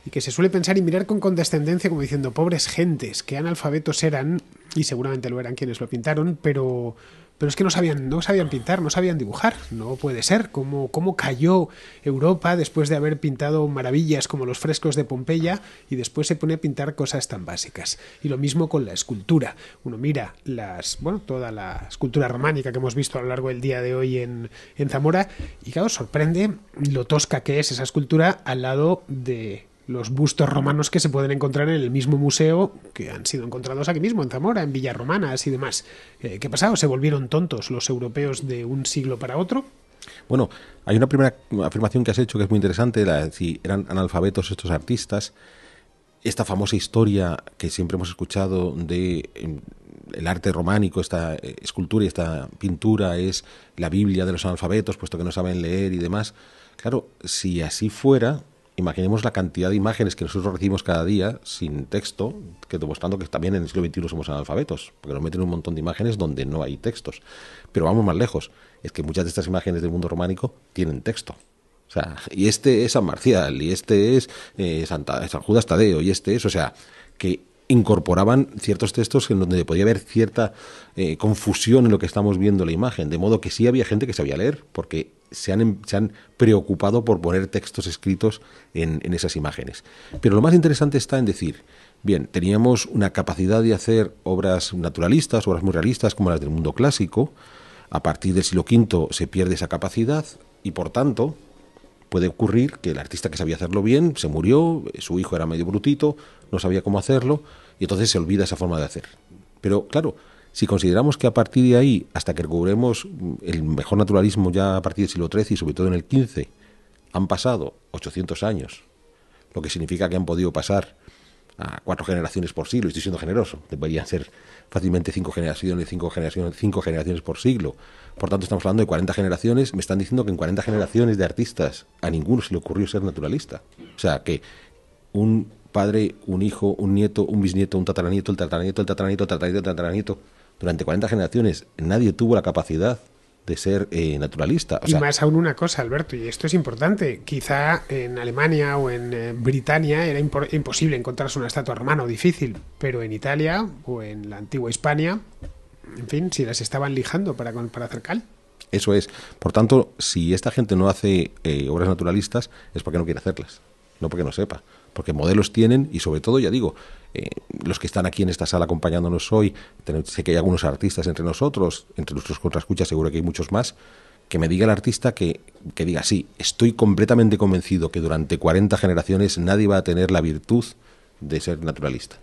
y que se suele pensar y mirar con condescendencia como diciendo, pobres gentes, que analfabetos eran, y seguramente lo eran quienes lo pintaron, pero pero es que no sabían, no sabían pintar, no sabían dibujar. No puede ser. ¿Cómo, cayó Europa después de haber pintado maravillas como los frescos de Pompeya y después se pone a pintar cosas tan básicas? Y lo mismo con la escultura. Uno mira las, bueno, toda la escultura románica que hemos visto a lo largo del día de hoy en, en Zamora y claro, sorprende lo tosca que es esa escultura al lado de los bustos romanos que se pueden encontrar en el mismo museo que han sido encontrados aquí mismo, en Zamora, en Villaromanas y demás. Eh, ¿Qué pasado? ¿Se volvieron tontos los europeos de un siglo para otro? Bueno, hay una primera afirmación que has hecho que es muy interesante, la, si eran analfabetos estos artistas, esta famosa historia que siempre hemos escuchado de em, el arte románico, esta eh, escultura y esta pintura es la Biblia de los analfabetos, puesto que no saben leer y demás. Claro, si así fuera, imaginemos la cantidad de imágenes que nosotros recibimos cada día sin texto, que demostrando que también en el siglo XXI somos analfabetos, porque nos meten un montón de imágenes donde no hay textos. Pero vamos más lejos, es que muchas de estas imágenes del mundo románico tienen texto. O sea, y este es San Marcial, y este es eh, Santa, San Judas Tadeo, y este es, o sea, que incorporaban ciertos textos en donde podía haber cierta eh, confusión en lo que estamos viendo la imagen, de modo que sí había gente que sabía leer, porque se han, em, se han preocupado por poner textos escritos en, en esas imágenes. Pero lo más interesante está en decir, bien, teníamos una capacidad de hacer obras naturalistas, obras muy realistas como las del mundo clásico, a partir del siglo V se pierde esa capacidad y por tanto puede ocurrir que el artista que sabía hacerlo bien se murió, su hijo era medio brutito, no sabía cómo hacerlo, y entonces se olvida esa forma de hacer. Pero claro, si consideramos que a partir de ahí, hasta que recubremos mm, el mejor naturalismo ya a partir del siglo XIII y sobre todo en el XV, han pasado 800 años, lo que significa que han podido pasar a cuatro generaciones por siglo, estoy siendo generoso, deberían ser fácilmente cinco generaciones, cinco generaciones, cinco generaciones por siglo. Por tanto, estamos hablando de 40 generaciones, me están diciendo que en 40 generaciones de artistas a ninguno se le ocurrió ser naturalista. O sea, que un padre, un hijo, un nieto, un bisnieto, un tataranieto, el tataranieto, el tataranieto, el tataranieto, el tataranieto, durante cuarenta generaciones nadie tuvo la capacidad de ser eh, naturalista. y más aún una cosa, Alberto, y esto es importante. Quizá en Alemania o en eh, Britania era imposible encontrarse una estatua romana difícil, pero en Italia o en la antigua España en fin, si las estaban lijando para, para hacer cal. Eso es. Por tanto, si esta gente no hace eh, obras naturalistas, es porque no quiere hacerlas, no porque no sepa. Porque modelos tienen y sobre todo, ya digo, eh, los que están aquí en esta sala acompañándonos hoy, sé que hay algunos artistas entre nosotros, entre nuestros contraescuchas seguro que hay muchos más, que me diga el artista que, diga, sí, estoy completamente convencido que durante 40 generaciones nadie va a tener la virtud de ser naturalista.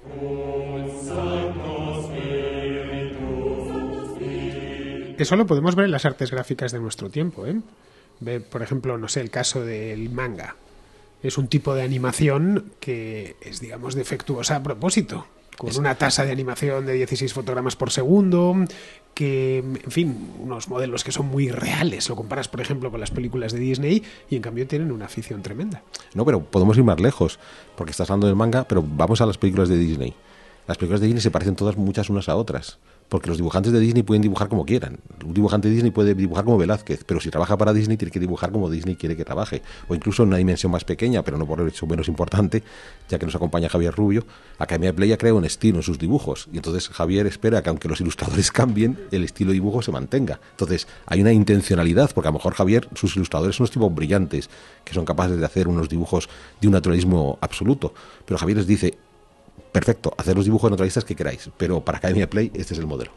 Eso lo podemos ver en las artes gráficas de nuestro tiempo. ¿eh? por ejemplo, no sé, el caso del manga es un tipo de animación que es, digamos, defectuosa a propósito, con una tasa de animación de 16 fotogramas por segundo, que, en fin, unos modelos que son muy reales. Lo comparas, por ejemplo, con las películas de Disney y en cambio tienen una afición tremenda. No, pero podemos ir más lejos, porque estás hablando del manga, pero vamos a las películas de Disney. Las películas de Disney se parecen todas muchas unas a otras porque los dibujantes de Disney pueden dibujar como quieran. Un dibujante de Disney puede dibujar como Velázquez, pero si trabaja para Disney tiene que dibujar como Disney quiere que trabaje, o incluso en una dimensión más pequeña, pero no por eso menos importante, ya que nos acompaña Javier Rubio. Academia Play crea un estilo en sus dibujos, y entonces Javier espera que aunque los ilustradores (laughs) cambien, el estilo de dibujo se mantenga. Entonces hay una intencionalidad, porque a lo mejor Javier, sus ilustradores son unos tipos brillantes, que son capaces de hacer unos dibujos de un naturalismo absoluto, pero Javier les dice, perfecto, hacer los dibujos naturalistas que queráis, pero para Academia Play este es el modelo.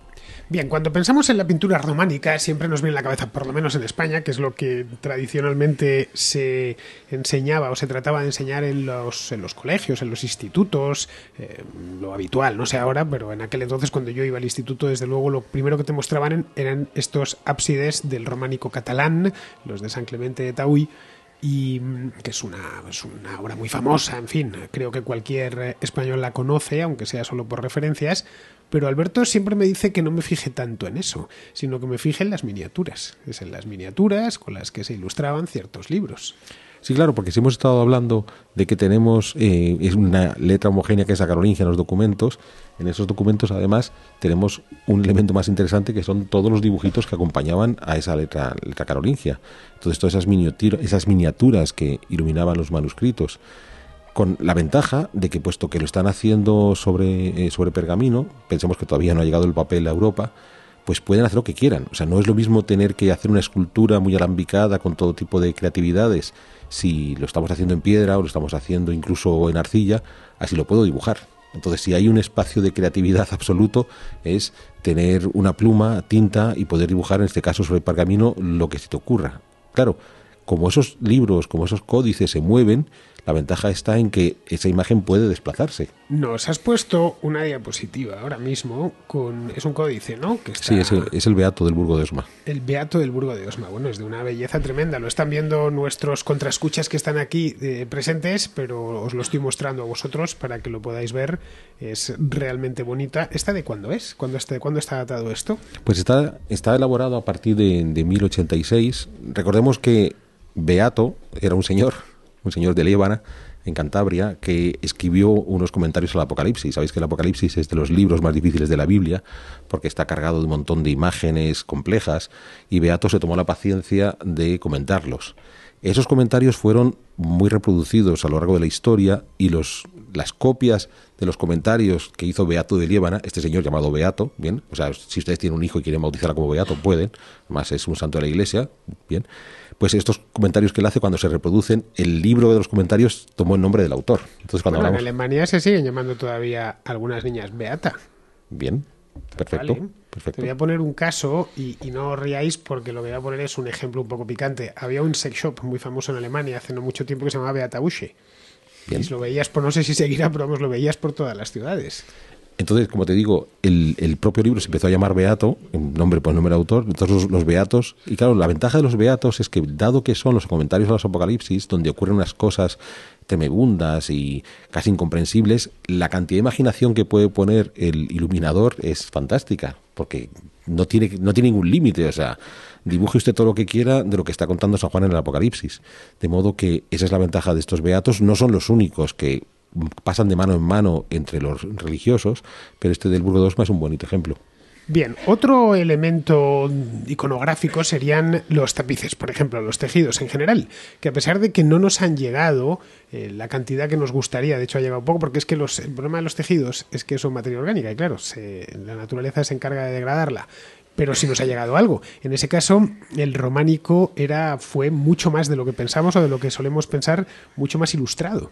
Bien, cuando pensamos en la pintura románica, siempre nos viene la cabeza, por lo menos en España, que es lo que tradicionalmente se enseñaba o se trataba de enseñar en los, colegios, en los institutos, eh, lo habitual, no sé ahora, pero en aquel entonces cuando yo iba al instituto, desde luego lo primero que te mostraban eran estos ábsides del románico catalán, los de San Clemente de Taúy y mm, que es una, es una obra muy famosa, en fin, creo que cualquier eh, español la conoce, aunque sea solo por referencias, pero Alberto siempre me dice que no me fije tanto en eso, sino que me fije en las miniaturas, es en las miniaturas con las que se ilustraban ciertos libros. Sí, claro, porque si hemos estado hablando de que tenemos eh, es una letra homogénea que es carolingia en los documentos, en esos documentos, además, tenemos un elemento más interesante que son todos los dibujitos que acompañaban a esa letra, letra carolingia. Entonces, todas esas, esas miniaturas que iluminaban los manuscritos con la ventaja de que puesto que lo están haciendo sobre, eh, sobre pergamino, pensemos que todavía no ha llegado el papel a Europa, pues pueden hacer lo que quieran. O sea, no es lo mismo tener que hacer una escultura muy alambicada con todo tipo de creatividades si lo estamos haciendo en piedra o lo estamos haciendo incluso en arcilla, así lo puedo dibujar. Entonces, si hay un espacio de creatividad absoluto, es tener una pluma, tinta y poder dibujar, en este caso sobre el pergamino, lo que se te ocurra. Claro, como esos libros, como esos códices se mueven, la ventaja está en que esa imagen puede desplazarse. Nos has puesto una diapositiva ahora mismo con... Es un códice, ¿no? Sí, es el, Beato del Burgo de Osma. El Beato del Burgo de Osma. Bueno, es de una belleza tremenda. Lo están viendo nuestros contraescuchas que están aquí eh, presentes, pero os lo estoy mostrando a vosotros para que lo podáis ver. Es realmente bonita. ¿Esta de cuándo es? ¿Cuándo está, ¿cuándo está datado esto? Pues está, está elaborado a partir de, de 1086. Recordemos que Beato era un señor un señor de Líbana, en Cantabria, que escribió unos comentarios al Apocalipsis. Sabéis que el Apocalipsis es de los libros más difíciles de la Biblia, porque está cargado de un montón de imágenes complejas, y Beato se tomó la paciencia de comentarlos. Esos comentarios fueron muy reproducidos a lo largo de la historia y los, las copias de los comentarios que hizo Beato de Líbana, este señor llamado Beato, bien, o sea, si ustedes tienen un hijo y quieren bautizarlo como Beato, pueden, además es un santo de la iglesia, bien, pues estos comentarios que él hace cuando se reproducen, el libro de los comentarios tomó el nombre del autor. Entonces, cuando En Alemania se siguen llamando todavía algunas niñas Beata. Bien, perfecto. Te voy a poner un caso y, no os riáis porque lo que voy a poner es un ejemplo un poco picante. Había un sex shop muy famoso en Alemania hace no mucho tiempo que se llamaba Beata Busche Y lo veías por, no sé si seguirá, pero lo veías por todas las ciudades. Entonces, como te digo, el, propio libro se empezó a llamar Beato, nombre por nombre de autor, entonces los, los, Beatos, y claro, la ventaja de los Beatos es que, dado que son los comentarios a los Apocalipsis, donde ocurren unas cosas temebundas y casi incomprensibles, la cantidad de imaginación que puede poner el iluminador es fantástica, porque no tiene, no tiene ningún límite, o sea, dibuje usted todo lo que quiera de lo que está contando San Juan en el Apocalipsis. De modo que esa es la ventaja de estos Beatos, no son los únicos que pasan de mano en mano entre los religiosos, pero este del Burgo de es un bonito ejemplo. Bien, otro elemento iconográfico serían los tapices, por ejemplo, los tejidos en general, que a pesar de que no nos han llegado eh, la cantidad que nos gustaría, de hecho ha llegado poco, porque es que los, el problema de los tejidos es que son materia orgánica y claro, la naturaleza se encarga de degradarla pero si sí nos ha llegado algo. En ese caso, el románico era, fue mucho más de lo que pensamos o de lo que solemos pensar, mucho más ilustrado.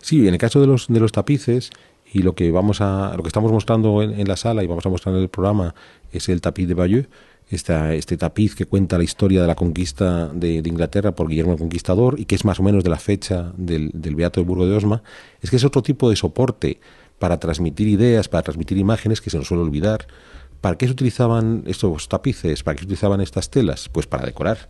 Sí, en el caso de los, de los tapices y lo que vamos a lo que estamos mostrando en, la sala y vamos a mostrar en el programa es el tapiz de Bayeux, este tapiz que cuenta la historia de la conquista de, Inglaterra por Guillermo el Conquistador y que es más o menos de la fecha del, del Beato de Burgo de Osma, es que es otro tipo de soporte para transmitir ideas, para transmitir imágenes que se nos suele olvidar. ¿Para qué se utilizaban estos tapices? ¿Para qué se utilizaban estas telas? Pues para decorar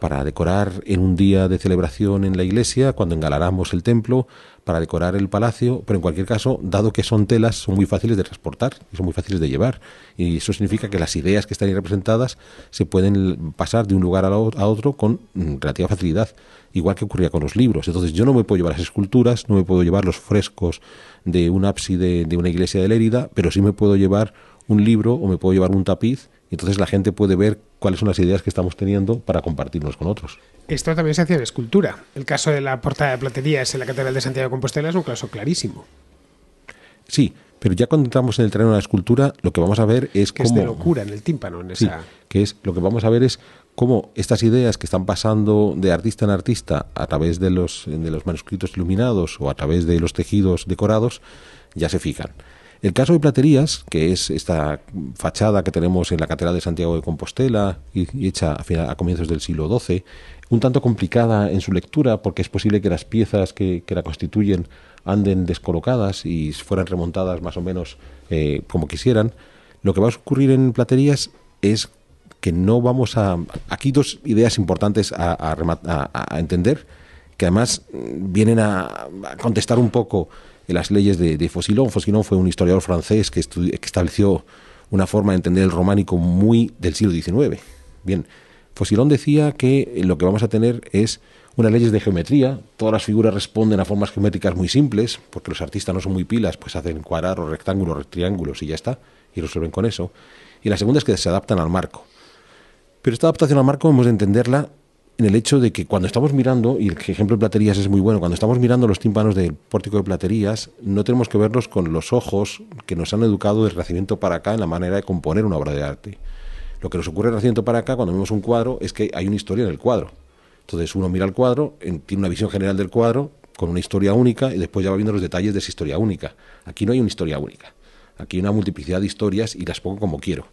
para decorar en un día de celebración en la iglesia, cuando engalaramos el templo, para decorar el palacio, pero en cualquier caso, dado que son telas, son muy fáciles de transportar y son muy fáciles de llevar. Y eso significa que las ideas que están ahí representadas se pueden pasar de un lugar a otro con mm, relativa facilidad, igual que ocurría con los libros. Entonces yo no me puedo llevar las esculturas, no me puedo llevar los frescos de un ábside de una iglesia de Lérida, pero sí me puedo llevar un libro o me puedo llevar un tapiz entonces la gente puede ver cuáles son las ideas que estamos teniendo para compartirnos con otros. Esto también se hacía en escultura. El caso de la portada de platerías en la Catedral de Santiago de Compostela es un caso clarísimo. Sí, pero ya cuando entramos en el terreno de la escultura, lo que vamos a ver es que Es de locura en el tímpano, que es, lo que vamos a ver es cómo estas ideas que están pasando de artista en artista a través de los, de los manuscritos iluminados o a través de los tejidos decorados, ya se fijan. El caso de Platerías, que es esta fachada que tenemos en la Catedral de Santiago de Compostela, y hecha a, final, a comienzos del siglo XII, un tanto complicada en su lectura porque es posible que las piezas que, la constituyen anden descolocadas y fueran remontadas más o menos eh, como quisieran. Lo que va a ocurrir en Platerías es que no vamos a... Aquí dos ideas importantes a entender que además mm, vienen a contestar un poco las leyes de, Fosilón. Fosilón fue un historiador francés que, estableció una forma de entender el románico muy del siglo XIX. Bien, Fosilón decía que eh, lo que vamos a tener es unas leyes de geometría, todas las figuras responden a formas geométricas muy simples, porque los artistas no son muy pilas, pues hacen cuadrados, rectángulos, triángulos y ya está, y resuelven con eso. Y la segunda es que se adaptan al marco. Pero esta adaptación al marco hemos de entenderla en el hecho de que cuando estamos mirando, y el ejemplo de platerías es muy bueno, cuando estamos mirando los tímpanos del pórtico de platerías, no tenemos que verlos con los ojos que nos han educado el Racimiento para acá en la manera de componer una obra de arte. Lo que nos ocurre en el para acá, cuando vemos un cuadro, es que hay una historia en el cuadro. Entonces uno mira el cuadro, tiene una visión general del cuadro, con una historia única, y después ya va viendo los detalles de esa historia única. Aquí no hay una historia única. Aquí hay una multiplicidad de historias y las pongo como quiero.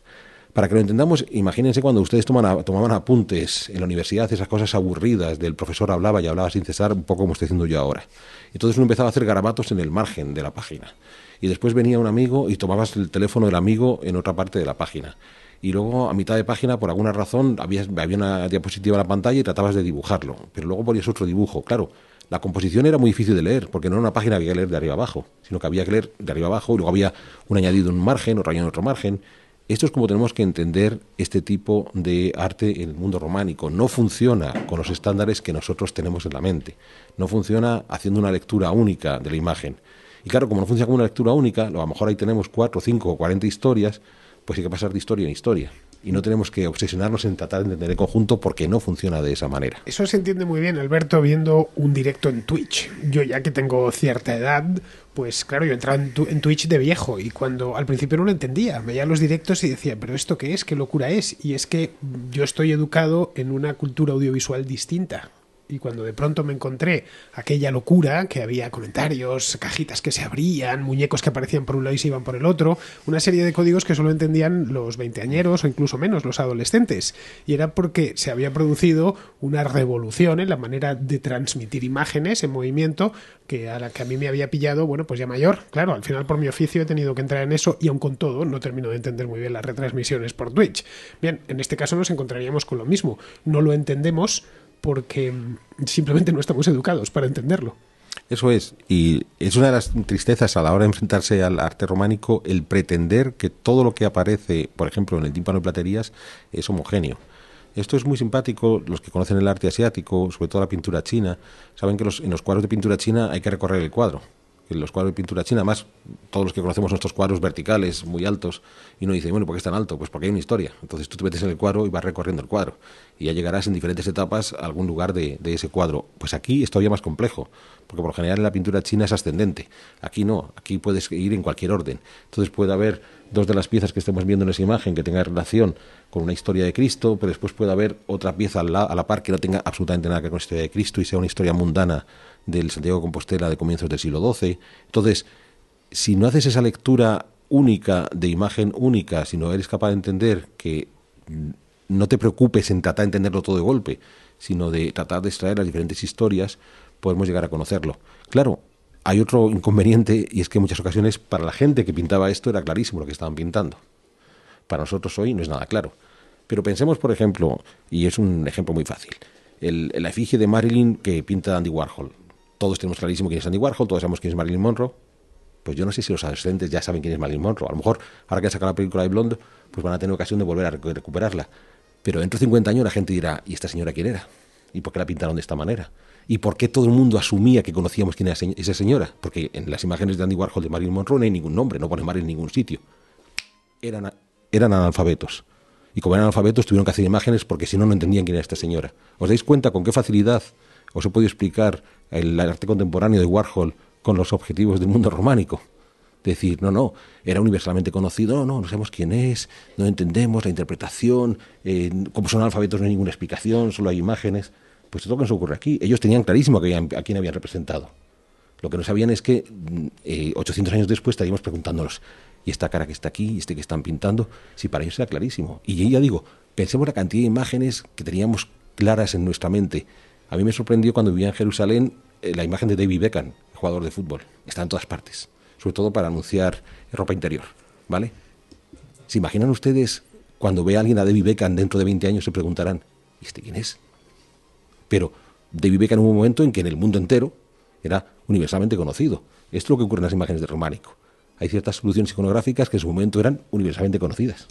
Para que lo entendamos, imagínense cuando ustedes tomaban apuntes en la universidad, esas cosas aburridas del profesor hablaba y hablaba sin cesar, un poco como estoy haciendo yo ahora. Entonces uno empezaba a hacer garabatos en el margen de la página. Y después venía un amigo y tomabas el teléfono del amigo en otra parte de la página y luego a mitad de página, por alguna razón, había, había, una diapositiva en la pantalla y tratabas de dibujarlo, pero luego ponías otro dibujo. Claro, la composición era muy difícil de leer, porque no era una página que había que leer de arriba abajo, sino que había que leer de arriba abajo y luego había un añadido en un margen, otro añadido en otro margen, esto es como tenemos que entender este tipo de arte en el mundo románico. No funciona con los estándares que nosotros tenemos en la mente. No funciona haciendo una lectura única de la imagen. Y claro, como no funciona como una lectura única, a lo mejor ahí tenemos cuatro, cinco o cuarenta historias, pues hay que pasar de historia en historia. Y no tenemos que obsesionarnos en tratar de entender el conjunto porque no funciona de esa manera. Eso se entiende muy bien, Alberto, viendo un directo en Twitch. Yo ya que tengo cierta edad, pues claro, yo entraba en, Twitch de viejo y cuando al principio no lo entendía, veía los directos y decía, pero ¿esto qué es? ¿Qué locura es? Y es que yo estoy educado en una cultura audiovisual distinta y cuando de pronto me encontré aquella locura, que había comentarios, cajitas que se abrían, muñecos que aparecían por un lado y se iban por el otro, una serie de códigos que solo entendían los veinteañeros o incluso menos los adolescentes. Y era porque se había producido una revolución en la manera de transmitir imágenes en movimiento que a la que a mí me había pillado, bueno, pues ya mayor. Claro, al final por mi oficio he tenido que entrar en eso y aun con todo no termino de entender muy bien las retransmisiones por Twitch. Bien, en este caso nos encontraríamos con lo mismo. No lo entendemos porque simplemente no estamos educados para entenderlo. Eso es, y es una de las tristezas a la hora de enfrentarse al arte románico el pretender que todo lo que aparece, por ejemplo, en el tímpano de platerías, es homogéneo. Esto es muy simpático, los que conocen el arte asiático, sobre todo la pintura china, saben que en los cuadros de pintura china hay que recorrer el cuadro los cuadros de pintura china, más todos los que conocemos nuestros cuadros verticales, muy altos, y uno dice, bueno, ¿por qué es tan alto? Pues porque hay una historia. Entonces tú te metes en el cuadro y vas recorriendo el cuadro, y ya llegarás en diferentes etapas a algún lugar de, ese cuadro. Pues aquí es todavía más complejo, porque por lo general en la pintura china es ascendente. Aquí no, aquí puedes ir en cualquier orden. Entonces puede haber dos de las piezas que estemos viendo en esa imagen que tengan relación con una historia de Cristo, pero después puede haber otra pieza a la par que no tenga absolutamente nada que ver con la historia de Cristo y sea una historia mundana del Santiago Compostela de comienzos del siglo XII. Entonces, si no haces esa lectura única, de imagen única, si no eres capaz de entender que no te preocupes en tratar de entenderlo todo de golpe, sino de tratar de extraer las diferentes historias, podemos llegar a conocerlo. Claro, hay otro inconveniente y es que en muchas ocasiones para la gente que pintaba esto era clarísimo lo que estaban pintando. Para nosotros hoy no es nada claro. Pero pensemos, por ejemplo, y es un ejemplo muy fácil, el, la efigie de Marilyn que pinta Andy Warhol todos tenemos clarísimo quién es Andy Warhol, todos sabemos quién es Marilyn Monroe. Pues yo no sé si los adolescentes ya saben quién es Marilyn Monroe. A lo mejor, ahora que han sacado la película de Blonde, pues van a tener ocasión de volver a recuperarla. Pero dentro de 50 años la gente dirá, ¿y esta señora quién era? ¿Y por qué la pintaron de esta manera? ¿Y por qué todo el mundo asumía que conocíamos quién era esa señora? Porque en las imágenes de Andy Warhol de Marilyn Monroe no hay ningún nombre, no pone Marilyn en ningún sitio. Eran, eran analfabetos. Y como eran analfabetos tuvieron que hacer imágenes porque si no, no entendían quién era esta señora. ¿Os dais cuenta con qué facilidad ¿O se puede explicar el arte contemporáneo de Warhol con los objetivos del mundo románico? Decir, no, no, era universalmente conocido, no, no sabemos quién es, no entendemos la interpretación, eh, como son alfabetos no hay ninguna explicación, solo hay imágenes. Pues todo lo que nos ocurre aquí, ellos tenían clarísimo a quién habían representado. Lo que no sabían es que mm, eh, 800 años después estaríamos preguntándolos ¿y esta cara que está aquí, y este que están pintando? Si para ellos era clarísimo. Y ya digo, pensemos la cantidad de imágenes que teníamos claras en nuestra mente a mí me sorprendió cuando vivía en Jerusalén eh, la imagen de David Beckham, jugador de fútbol. Está en todas partes, sobre todo para anunciar ropa interior, ¿vale? ¿Se imaginan ustedes cuando ve a alguien a David Beckham dentro de 20 años se preguntarán, ¿y este quién es? Pero David Beckham hubo un momento en que en el mundo entero era universalmente conocido. Esto es lo que ocurre en las imágenes de Románico. Hay ciertas soluciones iconográficas que en su momento eran universalmente conocidas.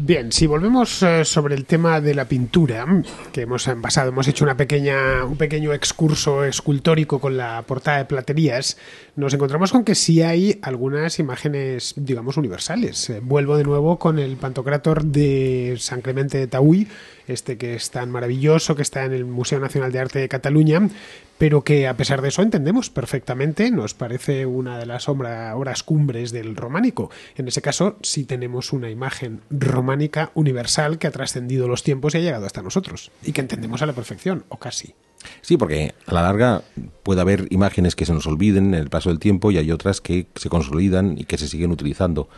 Bien, si volvemos eh, sobre el tema de la pintura, mm, que hemos pasado, hemos hecho una pequeña, un pequeño excurso escultórico con la portada de platerías, nos encontramos con que sí hay algunas imágenes, digamos, universales. Eh, vuelvo de nuevo con el Pantocrátor de San Clemente de Taúy, este que es tan maravilloso, que está en el Museo Nacional de Arte de Cataluña, pero que a pesar de eso entendemos perfectamente, nos parece una de las obras cumbres del románico. En ese caso, si tenemos una imagen románica universal que ha trascendido los tiempos y ha llegado hasta nosotros, y que entendemos a la perfección, o casi. Sí, porque a la larga puede haber imágenes que se nos olviden en el paso del tiempo y hay otras que se consolidan y que se siguen utilizando.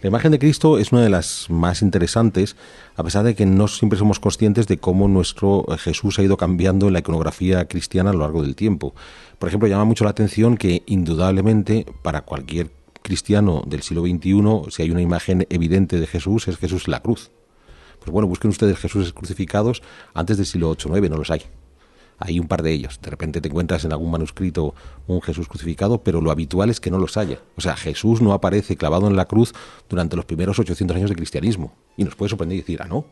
La imagen de Cristo es una de las más interesantes, a pesar de que no siempre somos conscientes de cómo nuestro eh, Jesús ha ido cambiando en la iconografía cristiana a lo largo del tiempo. Por ejemplo, llama mucho la atención que indudablemente para cualquier cristiano del siglo XXI, si hay una imagen evidente de Jesús, es Jesús la cruz. Pues bueno, busquen ustedes Jesús crucificados antes del siglo 8 no los hay hay un par de ellos. De repente te encuentras en algún manuscrito un Jesús crucificado, pero lo habitual es que no los haya. O sea, Jesús no aparece clavado en la cruz durante los primeros 800 años de cristianismo. Y nos puede sorprender y decir, ah, no,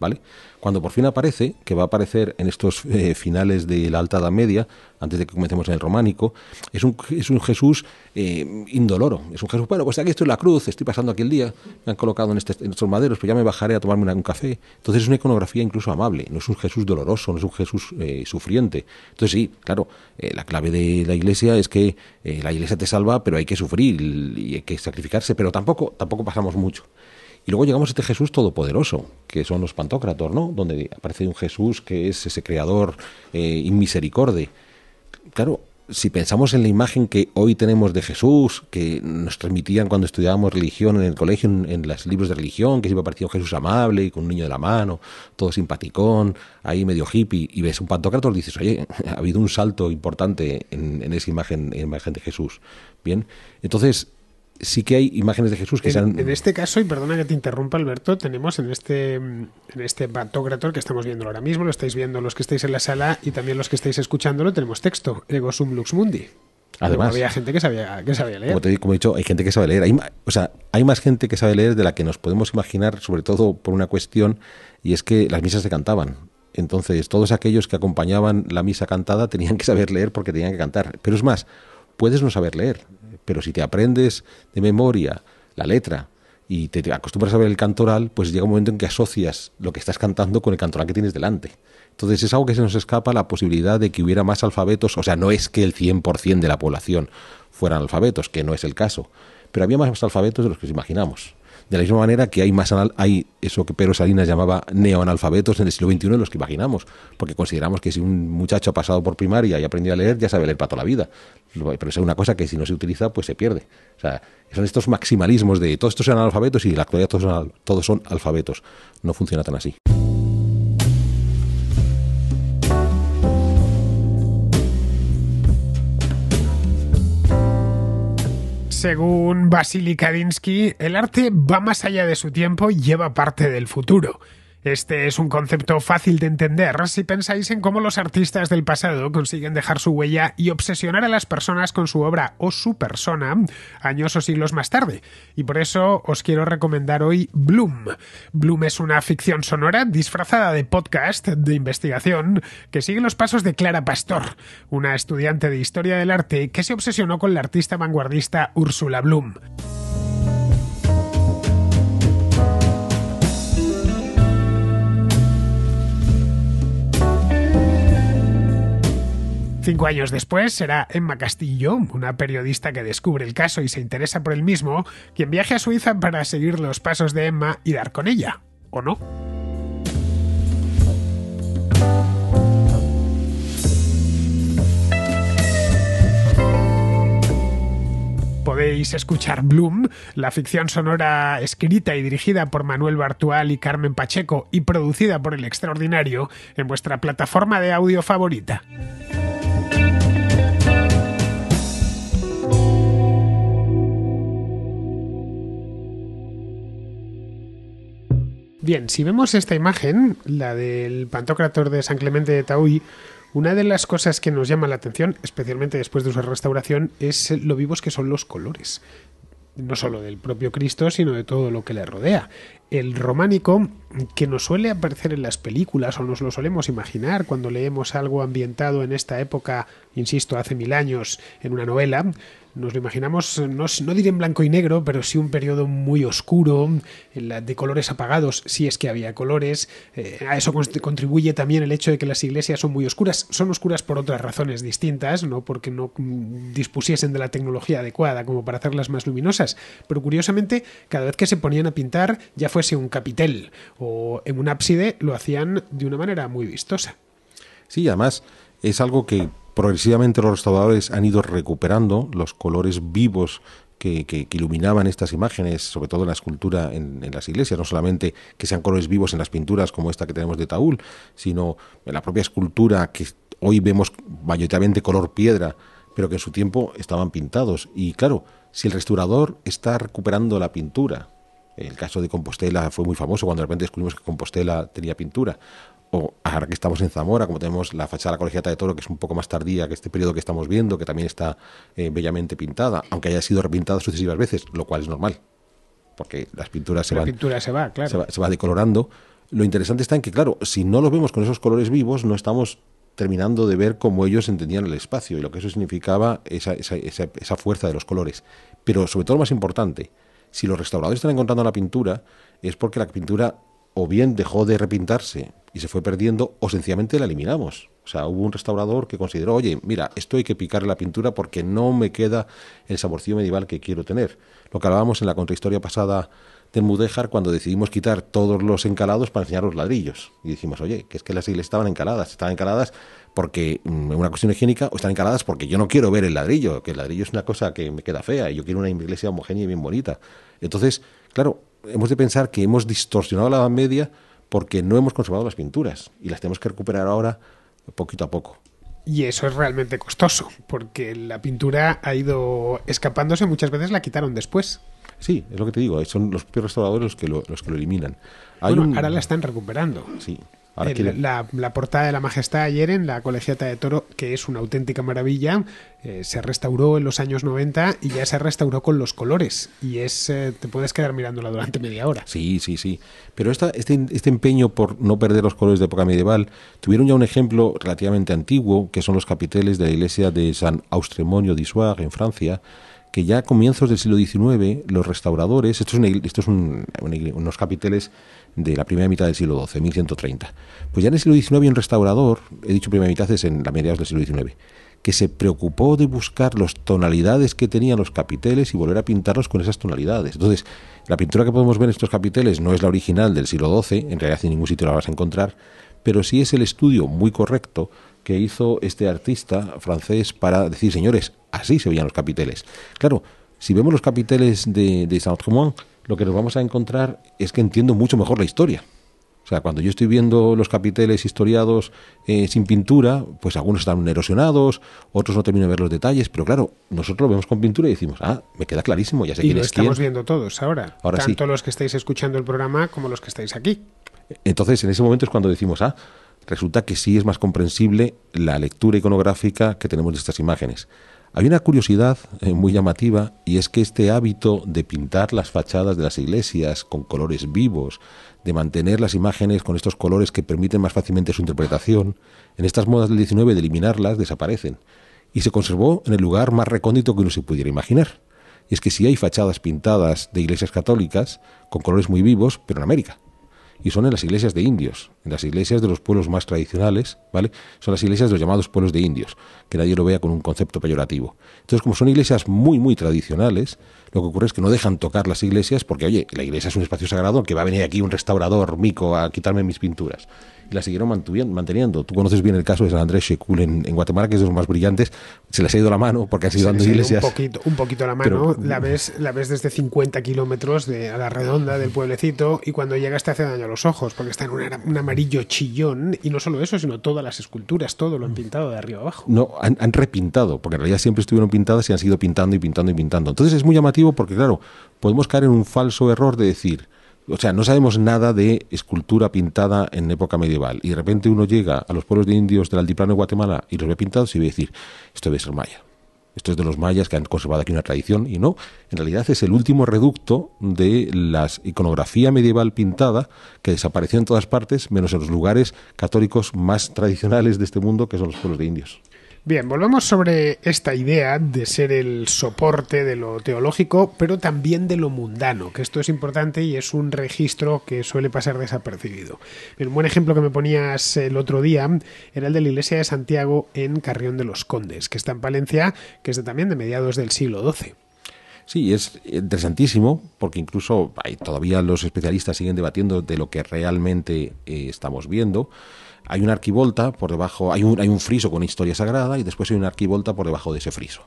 ¿vale? Cuando por fin aparece, que va a aparecer en estos eh, finales de la Alta Edad Media, antes de que comencemos en el románico, es un, Jesús eh, indoloro. Es un Jesús, bueno, pues aquí estoy en la cruz, estoy pasando aquí el día, me han colocado en, este, estos maderos, pero pues ya me bajaré a tomarme un café. Entonces es una iconografía incluso amable, no es un Jesús doloroso, no es un Jesús eh, sufriente. Entonces sí, claro, la clave de la Iglesia es que la Iglesia te salva, pero hay que sufrir y hay que sacrificarse, pero tampoco, tampoco pasamos mucho. Y luego llegamos a este Jesús todopoderoso, que son los pantócratos, ¿no? Donde aparece un Jesús que es ese creador y eh, inmisericorde. Claro, si pensamos en la imagen que hoy tenemos de Jesús, que nos transmitían cuando estudiábamos religión en el colegio, en, los libros de religión, que siempre aparecía un Jesús amable con un niño de la mano, todo simpaticón, ahí medio hippie, y ves un pantócrator, dices, oye, (laughs) ha habido un salto importante en, esa imagen, en imagen de Jesús. Bien, entonces sí que hay imágenes de Jesús que en, se han... En este caso, y perdona que te interrumpa Alberto, tenemos en este, en este que estamos viendo ahora mismo, lo estáis viendo los que estáis en la sala y también los que estáis escuchándolo, tenemos texto, Ego Sum Lux Mundi. Además, había gente que sabía, que sabía leer. Como, he dicho, hay gente que sabe leer. o sea, hay más gente que sabe leer de la que nos podemos imaginar, sobre todo por una cuestión, y es que las misas se cantaban. Entonces, todos aquellos que acompañaban la misa cantada tenían que saber leer porque tenían que cantar. Pero es más, puedes no saber leer. Pero si te aprendes de memoria la letra y te acostumbras a ver el cantoral, pues llega un momento en que asocias lo que estás cantando con el cantoral que tienes delante. Entonces es algo que se nos escapa la posibilidad de que hubiera más alfabetos, o sea, no es que el 100% de la población fueran alfabetos, que no es el caso, pero había más alfabetos de los que imaginamos. De la misma manera que hay más anal hay eso que Pedro Salinas llamaba neoanalfabetos en el siglo XXI, en los que imaginamos, porque consideramos que si un muchacho ha pasado por primaria y ha aprendido a leer, ya sabe leer para toda la vida. Pero es una cosa que si no se utiliza, pues se pierde. O sea, son estos maximalismos de todos estos son analfabetos y la actualidad todos son, todos son alfabetos. No funciona tan así. Según Vasily Kadinsky, el arte va más allá de su tiempo y lleva parte del futuro. Este es un concepto fácil de entender si pensáis en cómo los artistas del pasado consiguen dejar su huella y obsesionar a las personas con su obra o su persona años o siglos más tarde. Y por eso os quiero recomendar hoy Bloom. Bloom es una ficción sonora disfrazada de podcast de investigación que sigue los pasos de Clara Pastor, una estudiante de historia del arte que se obsesionó con la artista vanguardista Úrsula Bloom. Cinco años después será Emma Castillo, una periodista que descubre el caso y se interesa por el mismo, quien viaje a Suiza para seguir los pasos de Emma y dar con ella, ¿o no? podéis escuchar Bloom, la ficción sonora escrita y dirigida por Manuel Bartual y Carmen Pacheco y producida por El Extraordinario en vuestra plataforma de audio favorita. Bien, si vemos esta imagen, la del Pantocrator de San Clemente de Taúy, una de las cosas que nos llama la atención, especialmente después de su restauración, es lo vivos que son los colores no solo del propio Cristo, sino de todo lo que le rodea el románico que nos suele aparecer en las películas o nos lo solemos imaginar cuando leemos algo ambientado en esta época, insisto, hace mil años en una novela, nos lo imaginamos, no, diré en blanco y negro, pero sí un periodo muy oscuro, de colores apagados, si es que había colores. Eh, a eso contribuye también el hecho de que las iglesias son muy oscuras. Son oscuras por otras razones distintas, no porque no dispusiesen de la tecnología adecuada como para hacerlas más luminosas, pero curiosamente, cada vez que se ponían a pintar, ya fuese un capitel o en un ábside, lo hacían de una manera muy vistosa. Sí, además es algo que progresivamente los restauradores han ido recuperando, los colores vivos que, iluminaban estas imágenes, sobre todo en la escultura en, en, las iglesias, no solamente que sean colores vivos en las pinturas como esta que tenemos de Taúl, sino en la propia escultura que hoy vemos mayoritariamente color piedra, pero que en su tiempo estaban pintados. Y claro, si el restaurador está recuperando la pintura, el caso de Compostela fue muy famoso cuando de repente descubrimos que Compostela tenía pintura. O ahora que estamos en Zamora, como tenemos la fachada de la Colegiata de Toro, que es un poco más tardía que este periodo que estamos viendo, que también está eh, bellamente pintada, aunque haya sido repintada sucesivas veces, lo cual es normal, porque las pinturas se la van. pintura se va, claro. Se va, decolorando. Lo interesante está en que, claro, si no los vemos con esos colores vivos, no estamos terminando de ver cómo ellos entendían el espacio y lo que eso significaba, esa fuerza de los colores. Pero sobre todo lo más importante, si los restauradores están encontrando la pintura, es porque la pintura o bien dejó de repintarse y se fue perdiendo, o sencillamente la eliminamos. O sea, hubo un restaurador que consideró, oye, mira, esto hay que picar la pintura porque no me queda el saborcillo medieval que quiero tener. Lo que hablábamos en la contrahistoria pasada de Mudéjar cuando decidimos quitar todos los encalados para enseñar los ladrillos. Y dijimos, oye, que es que las islas estaban encaladas, estaban encaladas porque mm, una cuestión higiénica o están encaladas porque yo no quiero ver el ladrillo, que el ladrillo es una cosa que me queda fea y yo quiero una iglesia homogénea y bien bonita. Entonces, claro, hemos de pensar que hemos distorsionado la Edad Media porque no hemos conservado las pinturas y las tenemos que recuperar ahora poquito a poco. Y eso es realmente costoso, porque la pintura ha ido escapándose, muchas veces la quitaron después. Sí, es lo que te digo, son los propios restauradores los que lo, los que lo eliminan. bueno, ahora la están recuperando. Sí, eh, la, portada de la Majestad ayer en la Colegiata de Toro, que es una auténtica maravilla, eh, se restauró en los años 90 y ya se restauró con los colores. Y es eh, te puedes quedar mirándola durante media hora. Sí, sí, sí. Pero este, este, empeño por no perder los colores de época medieval tuvieron ya un ejemplo relativamente antiguo, que son los capiteles de la iglesia de San Austremonio d'Issoire en Francia que ya a comienzos del siglo XIX los restauradores, esto es, unos capiteles de la primera mitad del siglo XII, 1130, pues ya en el siglo XIX había un restaurador, he dicho primera mitad es en la mediados del siglo XIX, que se preocupó de buscar las tonalidades que tenían los capiteles y volver a pintarlos con esas tonalidades. Entonces, la pintura que podemos ver en estos capiteles no es la original del siglo XII, en realidad en ningún sitio la vas a encontrar, pero sí es el estudio muy correcto que hizo este artista francés para decir, señores, así se veían los capiteles. Claro, si vemos los capiteles de, Saint-Germain, lo que nos vamos a encontrar es que entiendo mucho mejor la historia. O sea, cuando yo estoy viendo los capiteles historiados eh, sin pintura, pues algunos están erosionados, otros no termino de ver los detalles, pero claro, nosotros lo vemos con pintura y decimos, ah, me queda clarísimo, ya sé lo estamos viendo todos ahora, ahora tanto los que estáis escuchando el programa como los que estáis aquí. Entonces, en ese momento es cuando decimos, ah, resulta que sí es más comprensible la lectura iconográfica que tenemos de estas imágenes. Hay una curiosidad eh, muy llamativa y es que este hábito de pintar las fachadas de las iglesias con colores vivos, de mantener las imágenes con estos colores que permiten más fácilmente su interpretación, en estas modas del 19 de eliminarlas desaparecen y se conservó en el lugar más recóndito que uno se pudiera imaginar. Y es que sí hay fachadas pintadas de iglesias católicas con colores muy vivos, pero en América y son en las iglesias de indios, en las iglesias de los pueblos más tradicionales, ¿vale? Son las iglesias de los llamados pueblos de indios, que nadie lo vea con un concepto peyorativo. Entonces, como son iglesias muy, muy tradicionales, lo que ocurre es que no dejan tocar las iglesias porque, oye, la iglesia es un espacio sagrado, que va a venir aquí un restaurador mico a quitarme mis pinturas la siguieron manteniendo. Tú conoces bien el caso de San Andrés Shekul en, Guatemala, que es de los más brillantes. Se les ha ido la mano porque han sido dando iglesias. Un poquito, un poquito la mano. la, ves, la ves desde 50 kilómetros de, a la redonda del pueblecito y cuando llegas te hace daño a los ojos porque está en un amarillo chillón y no solo eso, sino todas las esculturas, todo lo han pintado de arriba abajo. No, han, han repintado, porque en realidad siempre estuvieron pintadas y han sido pintando y pintando y pintando. Entonces es muy llamativo porque, claro, podemos caer en un falso error de decir, o sea, no sabemos nada de escultura pintada en época medieval. Y de repente uno llega a los pueblos de indios del altiplano de Guatemala y los ve pintados y ve decir, esto debe ser maya. Esto es de los mayas que han conservado aquí una tradición y no, en realidad es el último reducto de la iconografía medieval pintada que desapareció en todas partes, menos en los lugares católicos más tradicionales de este mundo, que son los pueblos de indios. Bien, volvemos sobre esta idea de ser el soporte de lo teológico, pero también de lo mundano, que esto es importante y es un registro que suele pasar desapercibido. Un buen ejemplo que me ponías el otro día era el de la iglesia de Santiago en Carrión de los Condes, que está en Palencia, que es de, también de mediados del siglo XII. Sí, es interesantísimo porque incluso todavía los especialistas siguen debatiendo de lo que realmente eh, estamos viendo hay una arquivolta por debajo, hay un, hay un friso con historia sagrada y después hay una arquivolta por debajo de ese friso.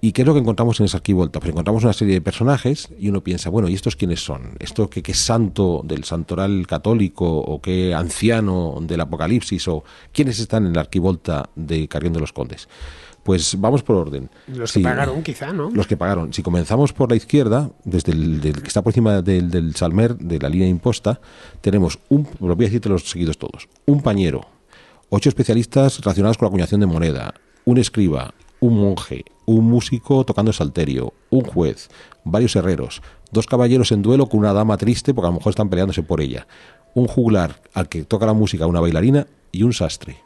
¿Y qué es lo que encontramos en esa arquivolta? Pues encontramos una serie de personajes y uno piensa, bueno, ¿y estos quiénes son? ¿Esto qué, qué santo del santoral católico o qué anciano del apocalipsis o quiénes están en la arquivolta de Carrión de los Condes? Pues vamos por orden. Los que pagaron, quizá, ¿no? Los que pagaron. Si comenzamos por la izquierda, desde el que está por encima del, del Salmer, de la línea imposta, tenemos un, lo voy a decirte los seguidos todos, un pañero, ocho especialistas relacionados con la acuñación de moneda, un escriba, un monje, un músico tocando salterio, un juez, varios herreros, dos caballeros en duelo con una dama triste porque a lo mejor están peleándose por ella, un juglar al que toca la música una bailarina y un sastre.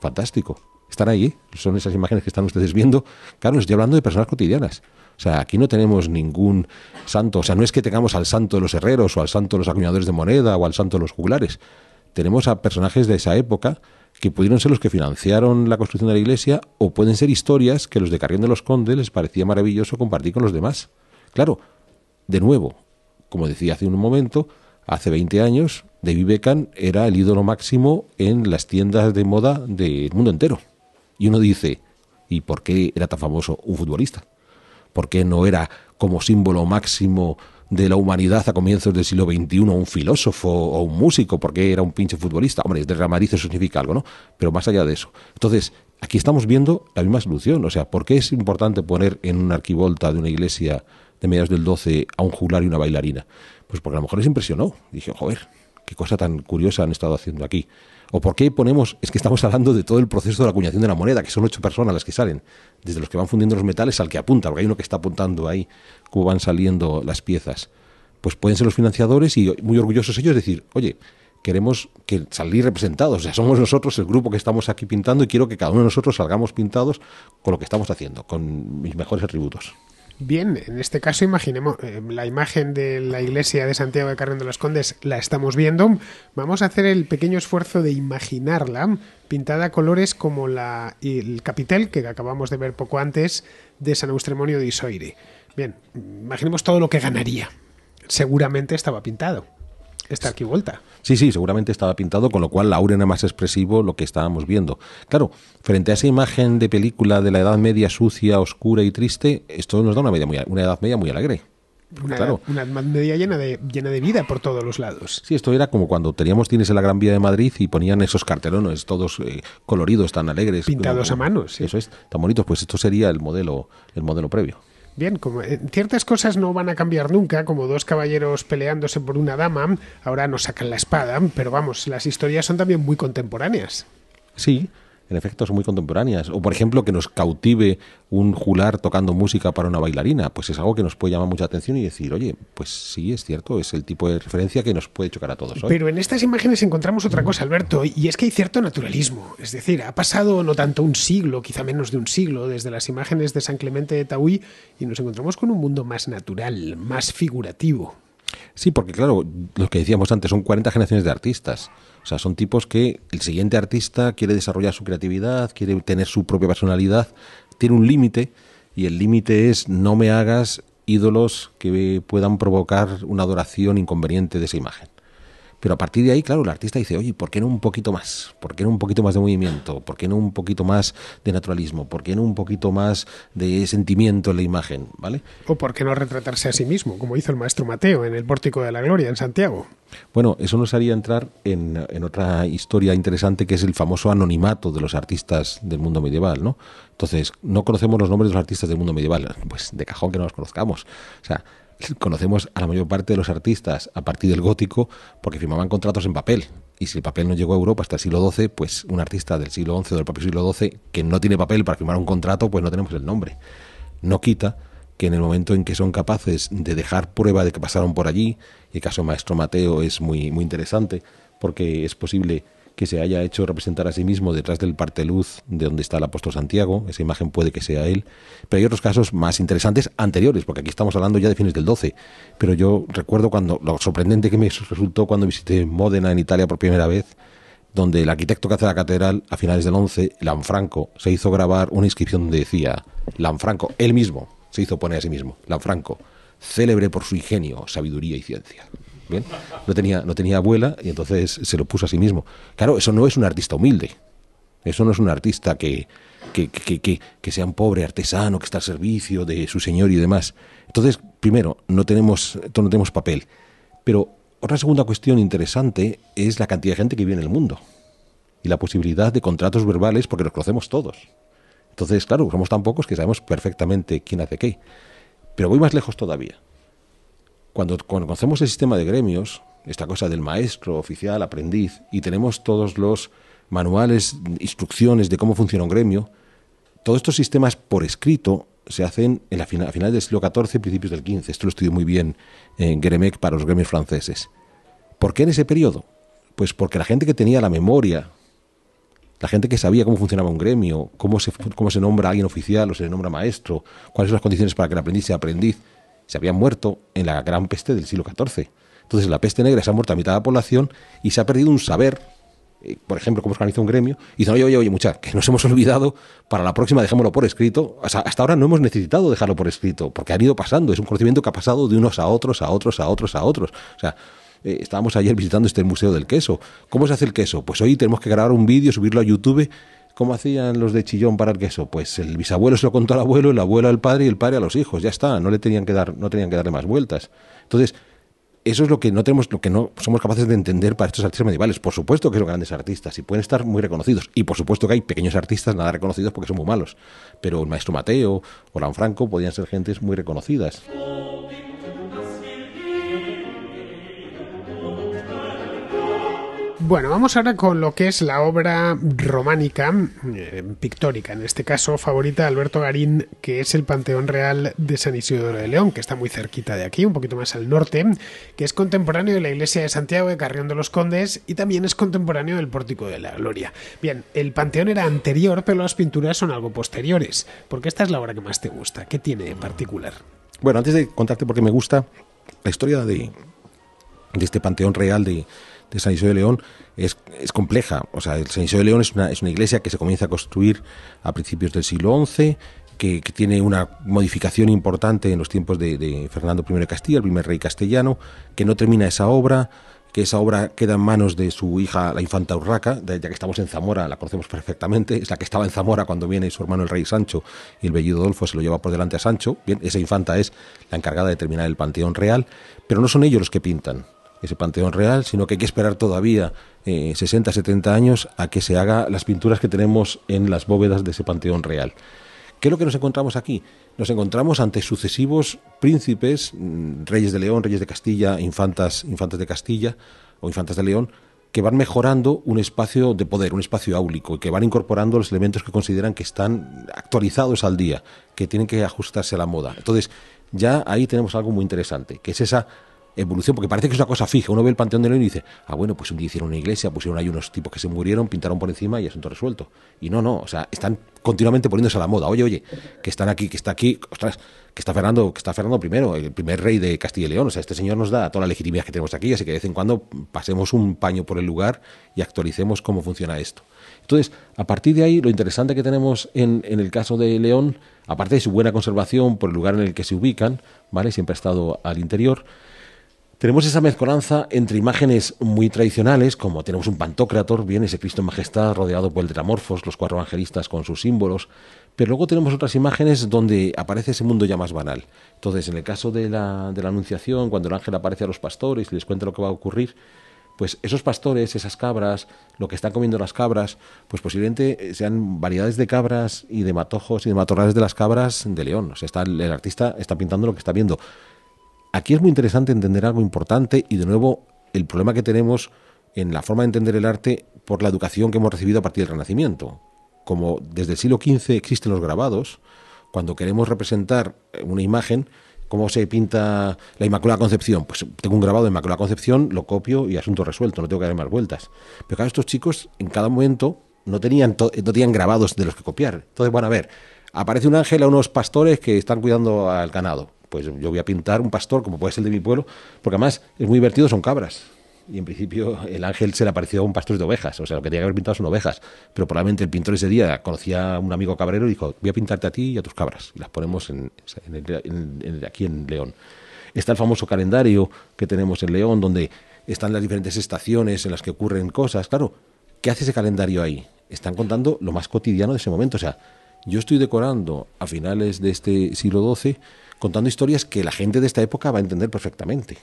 Fantástico están ahí, son esas imágenes que están ustedes viendo. Claro, estoy hablando de personas cotidianas. O sea, aquí no tenemos ningún santo. O sea, no es que tengamos al santo de los herreros o al santo de los acuñadores de moneda o al santo de los jugulares. Tenemos a personajes de esa época que pudieron ser los que financiaron la construcción de la iglesia o pueden ser historias que los de Carrión de los Condes les parecía maravilloso compartir con los demás. Claro, de nuevo, como decía hace un momento, hace 20 años David Beckham era el ídolo máximo en las tiendas de moda del mundo entero. Y uno dice, ¿y por qué era tan famoso un futbolista? ¿Por qué no era como símbolo máximo de la humanidad a comienzos del siglo XXI un filósofo o un músico? ¿Por qué era un pinche futbolista? Hombre, desde Real eso significa algo, ¿no? Pero más allá de eso. Entonces, aquí estamos viendo la misma solución. O sea, ¿por qué es importante poner en una arquivolta de una iglesia de mediados del 12 a un juglar y una bailarina? Pues porque a lo mejor les impresionó. Dije, joder, qué cosa tan curiosa han estado haciendo aquí. ¿O por qué ponemos, es que estamos hablando de todo el proceso de la acuñación de la moneda, que son ocho personas las que salen, desde los que van fundiendo los metales al que apunta, porque hay uno que está apuntando ahí cómo van saliendo las piezas. Pues pueden ser los financiadores y muy orgullosos ellos decir, oye, queremos que salir representados, o sea, somos nosotros el grupo que estamos aquí pintando y quiero que cada uno de nosotros salgamos pintados con lo que estamos haciendo, con mis mejores atributos. Bien, en este caso imaginemos eh, la imagen de la iglesia de Santiago de Carmen de los Condes, la estamos viendo. Vamos a hacer el pequeño esfuerzo de imaginarla pintada a colores como la, el capitel que acabamos de ver poco antes de San Austremonio de Isoire. Bien, imaginemos todo lo que ganaría. Seguramente estaba pintado está aquí vuelta. Sí, sí, seguramente estaba pintado, con lo cual la era más expresivo lo que estábamos viendo. Claro, frente a esa imagen de película de la Edad Media sucia, oscura y triste, esto nos da una, media muy, una Edad Media muy alegre. Una, claro. media llena de, llena de vida por todos los lados. Sí, esto era como cuando teníamos Tienes en la Gran Vía de Madrid y ponían esos cartelones todos eh, coloridos, tan alegres. Pintados a mano, Eso es, tan bonitos. Pues esto sería el modelo, el modelo previo. Bien, como eh, ciertas cosas no van a cambiar nunca, como dos caballeros peleándose por una dama, ahora nos sacan la espada, pero vamos, las historias son también muy contemporáneas. Sí, en efecto son muy contemporáneas. O por ejemplo que nos cautive un jular tocando música para una bailarina, pues es algo que nos puede llamar mucha atención y decir, oye, pues sí, es cierto, es el tipo de referencia que nos puede chocar a todos. Pero en estas imágenes encontramos otra cosa, Alberto, y es que hay cierto naturalismo. Es decir, ha pasado no tanto un siglo, quizá menos de un siglo, desde las imágenes de San Clemente de Taúí y nos encontramos con un mundo más natural, más figurativo. Sí, porque claro, lo que decíamos antes, son 40 generaciones de artistas. O sea, son tipos que el siguiente artista quiere desarrollar su creatividad, quiere tener su propia personalidad, tiene un límite y el límite es no me hagas ídolos que puedan provocar una adoración inconveniente de esa imagen. Pero a partir de ahí, claro, el artista dice, oye, ¿por qué no un poquito más? ¿Por qué no un poquito más de movimiento? ¿Por qué no un poquito más de naturalismo? ¿Por qué no un poquito más de sentimiento en la imagen? ¿Vale? O por qué no retratarse a sí mismo, como hizo el maestro Mateo en el Pórtico de la Gloria en Santiago. Bueno, eso nos haría entrar en, en otra historia interesante que es el famoso anonimato de los artistas del mundo medieval, ¿no? Entonces, no conocemos los nombres de los artistas del mundo medieval, pues de cajón que no los conozcamos. O sea, conocemos a la mayor parte de los artistas a partir del gótico porque firmaban contratos en papel. Y si el papel no llegó a Europa hasta el siglo XII, pues un artista del siglo XI o del propio siglo XII que no tiene papel para firmar un contrato, pues no tenemos el nombre. No quita que en el momento en que son capaces de dejar prueba de que pasaron por allí, el caso Maestro Mateo es muy, muy interesante, porque es posible que se haya hecho representar a sí mismo detrás del parteluz de donde está el apóstol Santiago, esa imagen puede que sea él, pero hay otros casos más interesantes anteriores, porque aquí estamos hablando ya de fines del 12, pero yo recuerdo cuando lo sorprendente que me resultó cuando visité Módena en Italia por primera vez, donde el arquitecto que hace la catedral a finales del 11, Lanfranco, se hizo grabar una inscripción donde decía Lanfranco, él mismo se hizo poner a sí mismo, Lanfranco, célebre por su ingenio, sabiduría y ciencia. ¿bien? No tenía, no tenía abuela y entonces se lo puso a sí mismo. Claro, eso no es un artista humilde. Eso no es un artista que, que, sea un pobre artesano que está al servicio de su señor y demás. Entonces, primero, no tenemos, no tenemos papel. Pero otra segunda cuestión interesante es la cantidad de gente que vive en el mundo y la posibilidad de contratos verbales porque los conocemos todos. Entonces, claro, somos tan pocos que sabemos perfectamente quién hace qué. Pero voy más lejos todavía. Cuando, conocemos el sistema de gremios, esta cosa del maestro, oficial, aprendiz, y tenemos todos los manuales, instrucciones de cómo funciona un gremio, todos estos sistemas por escrito se hacen en la final, a finales del siglo XIV, principios del XV. Esto lo estudió muy bien en eh, Gremec para los gremios franceses. ¿Por qué en ese periodo? Pues porque la gente que tenía la memoria, la gente que sabía cómo funcionaba un gremio, cómo se, cómo se nombra alguien oficial o se le nombra maestro, cuáles son las condiciones para que el aprendiz sea aprendiz, se habían muerto en la gran peste del siglo XIV. Entonces, la peste negra se ha muerto a mitad de la población y se ha perdido un saber, eh, por ejemplo, cómo se organiza un gremio, y dicen, oye, oye, oye, mucha, que nos hemos olvidado, para la próxima dejémoslo por escrito. hasta ahora no hemos necesitado dejarlo por escrito, porque han ido pasando, es un conocimiento que ha pasado de unos a otros, a otros, a otros, a otros. O sea, eh, estábamos ayer visitando este Museo del Queso. ¿Cómo se hace el queso? Pues hoy tenemos que grabar un vídeo, subirlo a YouTube ¿Cómo hacían los de Chillón para el queso? Pues el bisabuelo se lo contó al abuelo, el abuelo al padre y el padre a los hijos. Ya está, no le tenían que dar, no tenían que darle más vueltas. Entonces, eso es lo que no tenemos, lo que no somos capaces de entender para estos artistas medievales. Por supuesto que son grandes artistas y pueden estar muy reconocidos. Y por supuesto que hay pequeños artistas nada reconocidos porque son muy malos. Pero el maestro Mateo o Lanfranco podían ser gentes muy reconocidas. Bueno, vamos ahora con lo que es la obra románica, eh, pictórica, en este caso favorita de Alberto Garín, que es el Panteón Real de San Isidoro de León, que está muy cerquita de aquí, un poquito más al norte, que es contemporáneo de la iglesia de Santiago de Carrión de los Condes y también es contemporáneo del Pórtico de la Gloria. Bien, el Panteón era anterior, pero las pinturas son algo posteriores, porque esta es la obra que más te gusta. ¿Qué tiene de particular? Bueno, antes de contarte por qué me gusta, la historia de este Panteón Real de de San Isidro de León es, compleja. O sea, San Isidro de León es una, iglesia que se comienza a construir a principios del siglo XI, que, tiene una modificación importante en los tiempos de, Fernando I de Castilla, el primer rey castellano, que no termina esa obra, que esa obra queda en manos de su hija, la infanta Urraca, ya que estamos en Zamora, la conocemos perfectamente, es la que estaba en Zamora cuando viene su hermano el rey Sancho y el bellido Adolfo se lo lleva por delante a Sancho. esa infanta es la encargada de terminar el Panteón Real, pero no son ellos los que pintan ese panteón real, sino que hay que esperar todavía eh, sesenta, 60, 70 años a que se haga las pinturas que tenemos en las bóvedas de ese panteón real. ¿Qué es lo que nos encontramos aquí? Nos encontramos ante sucesivos príncipes, mm, reyes de León, reyes de Castilla, infantas, de Castilla o infantas de León, que van mejorando un espacio de poder, un espacio áulico, que van incorporando los elementos que consideran que están actualizados al día, que tienen que ajustarse a la moda. Entonces, ya ahí tenemos algo muy interesante, que es esa evolución, porque parece que es una cosa fija. Uno ve el Panteón de León y dice, ah, bueno, pues un día hicieron una iglesia, pusieron ahí unos tipos que se murieron, pintaron por encima y asunto resuelto. Y no, no, o sea, están continuamente poniéndose a la moda. Oye, oye, que están aquí, que está aquí, ostras, que está Fernando, que está Fernando I, el primer rey de Castilla y León. O sea, este señor nos da toda la legitimidad que tenemos aquí, así que de vez en cuando pasemos un paño por el lugar y actualicemos cómo funciona esto. Entonces, a partir de ahí, lo interesante que tenemos en, en el caso de León, aparte de su buena conservación por el lugar en el que se ubican, ¿vale? Siempre ha estado al interior. Tenemos esa mezcolanza entre imágenes muy tradicionales, como tenemos un Pantocrator, bien ese Cristo en majestad rodeado por el Dramorfos, los cuatro evangelistas con sus símbolos, pero luego tenemos otras imágenes donde aparece ese mundo ya más banal. Entonces, en el caso de la, de la Anunciación, cuando el ángel aparece a los pastores y les cuenta lo que va a ocurrir, pues esos pastores, esas cabras, lo que están comiendo las cabras, pues posiblemente sean variedades de cabras y de matojos y de matorrales de las cabras de León. O sea, está, el artista está pintando lo que está viendo. Aquí es muy interesante entender algo importante y de nuevo el problema que tenemos en la forma de entender el arte por la educación que hemos recibido a partir del Renacimiento. Como desde el siglo XV existen los grabados, cuando queremos representar eh, una imagen, ¿cómo se pinta la Inmaculada Concepción? Pues tengo un grabado de Inmaculada Concepción, lo copio y asunto resuelto, no tengo que dar más vueltas. Pero claro, estos chicos en cada momento no tenían, grabados de los que copiar. Entonces, van bueno, a ver, aparece un ángel a unos pastores que están cuidando al ganado pues yo voy a pintar un pastor, como puede ser el de mi pueblo, porque además es muy divertido, son cabras. Y en principio el ángel se le apareció a un pastor de ovejas, o sea, lo que tenía que haber pintado son ovejas. Pero probablemente el pintor ese día conocía a un amigo cabrero y dijo, voy a pintarte a ti y a tus cabras. Y las ponemos aquí en León. Está el famoso calendario que tenemos en León, donde están las diferentes estaciones en las que ocurren cosas. Claro, ¿qué hace ese calendario ahí? Están contando lo más cotidiano de ese momento. O sea, yo estoy decorando a finales de este siglo XII contando historias que la gente de esta época va a entender perfectamente.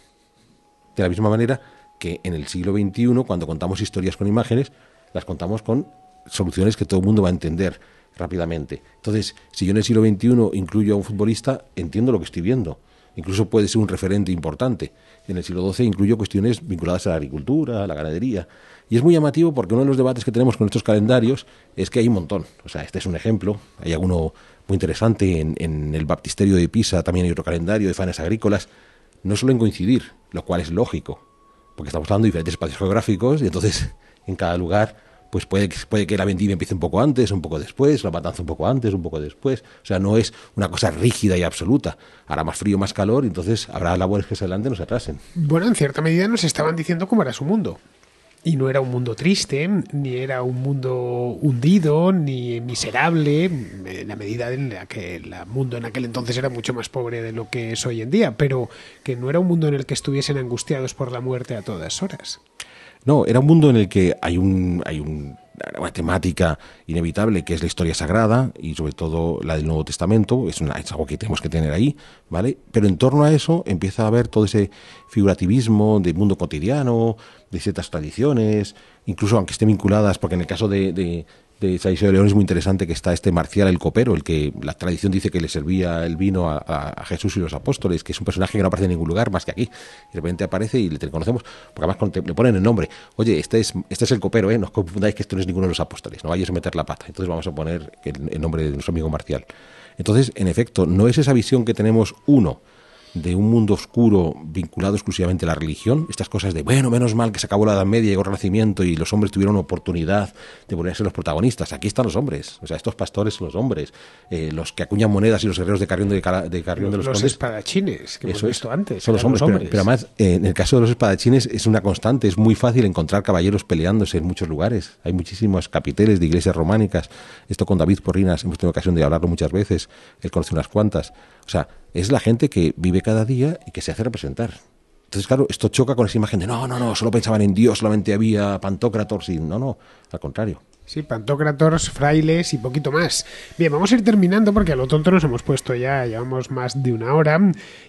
De la misma manera que en el siglo XXI, cuando contamos historias con imágenes, las contamos con soluciones que todo el mundo va a entender rápidamente. Entonces, si yo en el siglo XXI incluyo a un futbolista, entiendo lo que estoy viendo. Incluso puede ser un referente importante. En el siglo XII incluyo cuestiones vinculadas a la agricultura, a la ganadería. Y es muy llamativo porque uno de los debates que tenemos con estos calendarios es que hay un montón. O sea, este es un ejemplo. Hay alguno muy interesante. En, el Baptisterio de Pisa también hay otro calendario de faenas agrícolas. No suelen coincidir, lo cual es lógico, porque estamos hablando de diferentes espacios geográficos y entonces (laughs) en cada lugar pues puede, puede que la vendimia empiece un poco antes, un poco después, la matanza un poco antes, un poco después. O sea, no es una cosa rígida y absoluta. Hará más frío, más calor, y entonces habrá labores que se adelante nos atrasen. Bueno, en cierta medida nos estaban diciendo cómo era su mundo. Y no era un mundo triste, ni era un mundo hundido, ni miserable, en la medida en la que el mundo en aquel entonces era mucho más pobre de lo que es hoy en día, pero que no era un mundo en el que estuviesen angustiados por la muerte a todas horas. No, era un mundo en el que hay un, hay una temática inevitable que es la historia sagrada y sobre todo la del Nuevo Testamento, es, es algo que tenemos que tener ahí, ¿vale? Pero en torno a eso empieza a haber todo ese figurativismo del mundo cotidiano, de ciertas tradiciones, incluso aunque estén vinculadas, porque en el caso de, de, de de León es muy interesante que está este Marcial el Copero, el que la tradición dice que le servía el vino a, Jesús y los apóstoles, que es un personaje que no aparece en ningún lugar más que aquí. Y de repente aparece y le reconocemos, porque además le ponen el nombre. Oye, este es, este es el Copero, ¿eh? No os confundáis que esto no es ninguno de los apóstoles, no vayáis a meter la pata. Entonces vamos a poner el nombre de nuestro amigo Marcial. Entonces, en efecto, no es esa visión que tenemos uno de un mundo oscuro vinculado exclusivamente a la religión, estas cosas de, bueno, menos mal que se acabó la Edad Media, llegó el Renacimiento y los hombres tuvieron oportunidad de ponerse los protagonistas, aquí están los hombres, o sea, estos pastores son los hombres, eh, los que acuñan monedas y los herreros de Carrión de, de, Carrión de los, espadachines, que hemos eso visto antes. Son los hombres, Pero, además, eh, en el caso de los espadachines es una constante, es muy fácil encontrar caballeros peleándose en muchos lugares, hay muchísimos capiteles de iglesias románicas, esto con David Porrinas hemos tenido ocasión de hablarlo muchas veces, él conoce unas cuantas, o sea, es la gente que vive cada día y que se hace representar. Entonces, claro, esto choca con esa imagen de no, no, no, solo pensaban en Dios, solamente había pantócratos. y no, no, al contrario. Sí, pantócratos, frailes y poquito más. Bien, vamos a ir terminando porque a lo tonto nos hemos puesto ya, llevamos más de una hora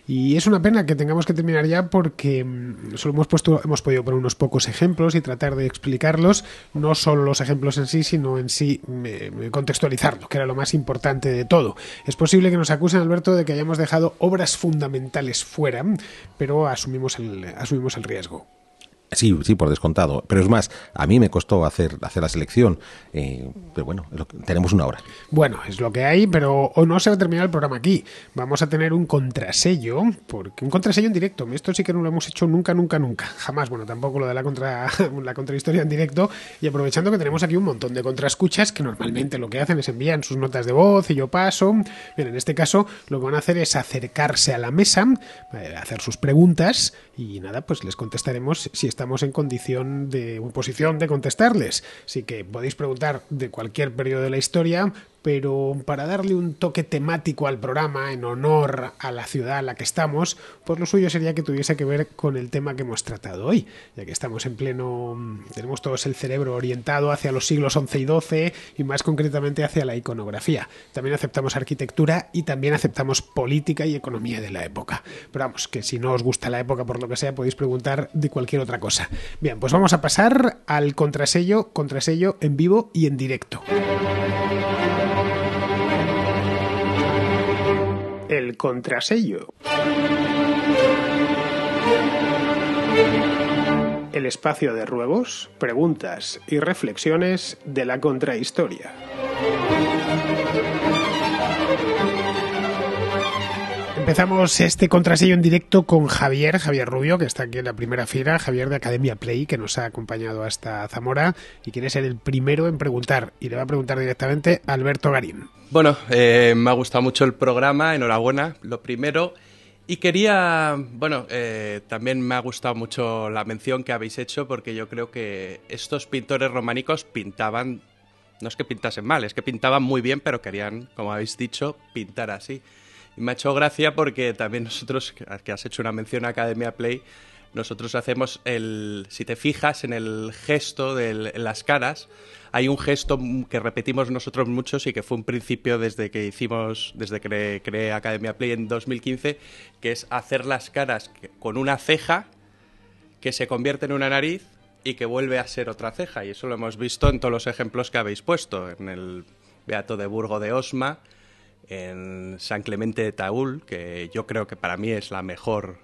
y es una pena que tengamos que terminar ya porque mm, solo hemos puesto, hemos podido poner unos pocos ejemplos y tratar de explicarlos, no solo los ejemplos en sí, sino en sí contextualizarlos, que era lo más importante de todo. Es posible que nos acusen, Alberto, de que hayamos dejado obras fundamentales fuera, pero asumimos el, asumimos el riesgo. Sí, sí, por descontado. Pero es más, a mí me costó hacer, hacer la selección. Eh, pero bueno, tenemos una hora. Bueno, es lo que hay, pero no se va a terminar el programa aquí. Vamos a tener un contrasello, porque un contrasello en directo. Esto sí que no lo hemos hecho nunca, nunca, nunca. Jamás. Bueno, tampoco lo de la contra (laughs) la contrahistoria en directo. Y aprovechando que tenemos aquí un montón de contraescuchas que normalmente lo que hacen es envían sus notas de voz y yo paso. Bien, en este caso lo que van a hacer es acercarse a la mesa, eh, hacer sus preguntas y nada, pues les contestaremos si están estamos en condición de en posición de contestarles. Así que podéis preguntar de cualquier periodo de la historia, pero para darle un toque temático al programa en honor a la ciudad en la que estamos, pues lo suyo sería que tuviese que ver con el tema que hemos tratado hoy, ya que estamos en pleno, mm, tenemos todos el cerebro orientado hacia los siglos XI y XII y más concretamente hacia la iconografía. También aceptamos arquitectura y también aceptamos política y economía de la época. Pero vamos, que si no os gusta la época por lo que sea, podéis preguntar de cualquier otra cosa. Bien, pues vamos a pasar al contrasello, contrasello en vivo y en directo. el contrasello. El espacio de ruegos, preguntas y reflexiones de la contrahistoria. Empezamos este contrasello en directo con Javier, Javier Rubio, que está aquí en la primera fila, Javier de Academia Play, que nos ha acompañado hasta Zamora y quiere ser el primero en preguntar. Y le va a preguntar directamente a Alberto Garín. Bueno, eh, me ha gustado mucho el programa, enhorabuena, lo primero. Y quería, bueno, eh, también me ha gustado mucho la mención que habéis hecho porque yo creo que estos pintores románicos pintaban, no es que pintasen mal, es que pintaban muy bien, pero querían, como habéis dicho, pintar así. Y me ha hecho gracia porque también nosotros, que has hecho una mención a Academia Play, nosotros hacemos el. Si te fijas en el gesto de las caras, hay un gesto que repetimos nosotros muchos y que fue un principio desde que hicimos, desde que creé Academia Play en 2015, que es hacer las caras con una ceja que se convierte en una nariz y que vuelve a ser otra ceja. Y eso lo hemos visto en todos los ejemplos que habéis puesto, en el Beato de Burgo de Osma, en San Clemente de Taúl, que yo creo que para mí es la mejor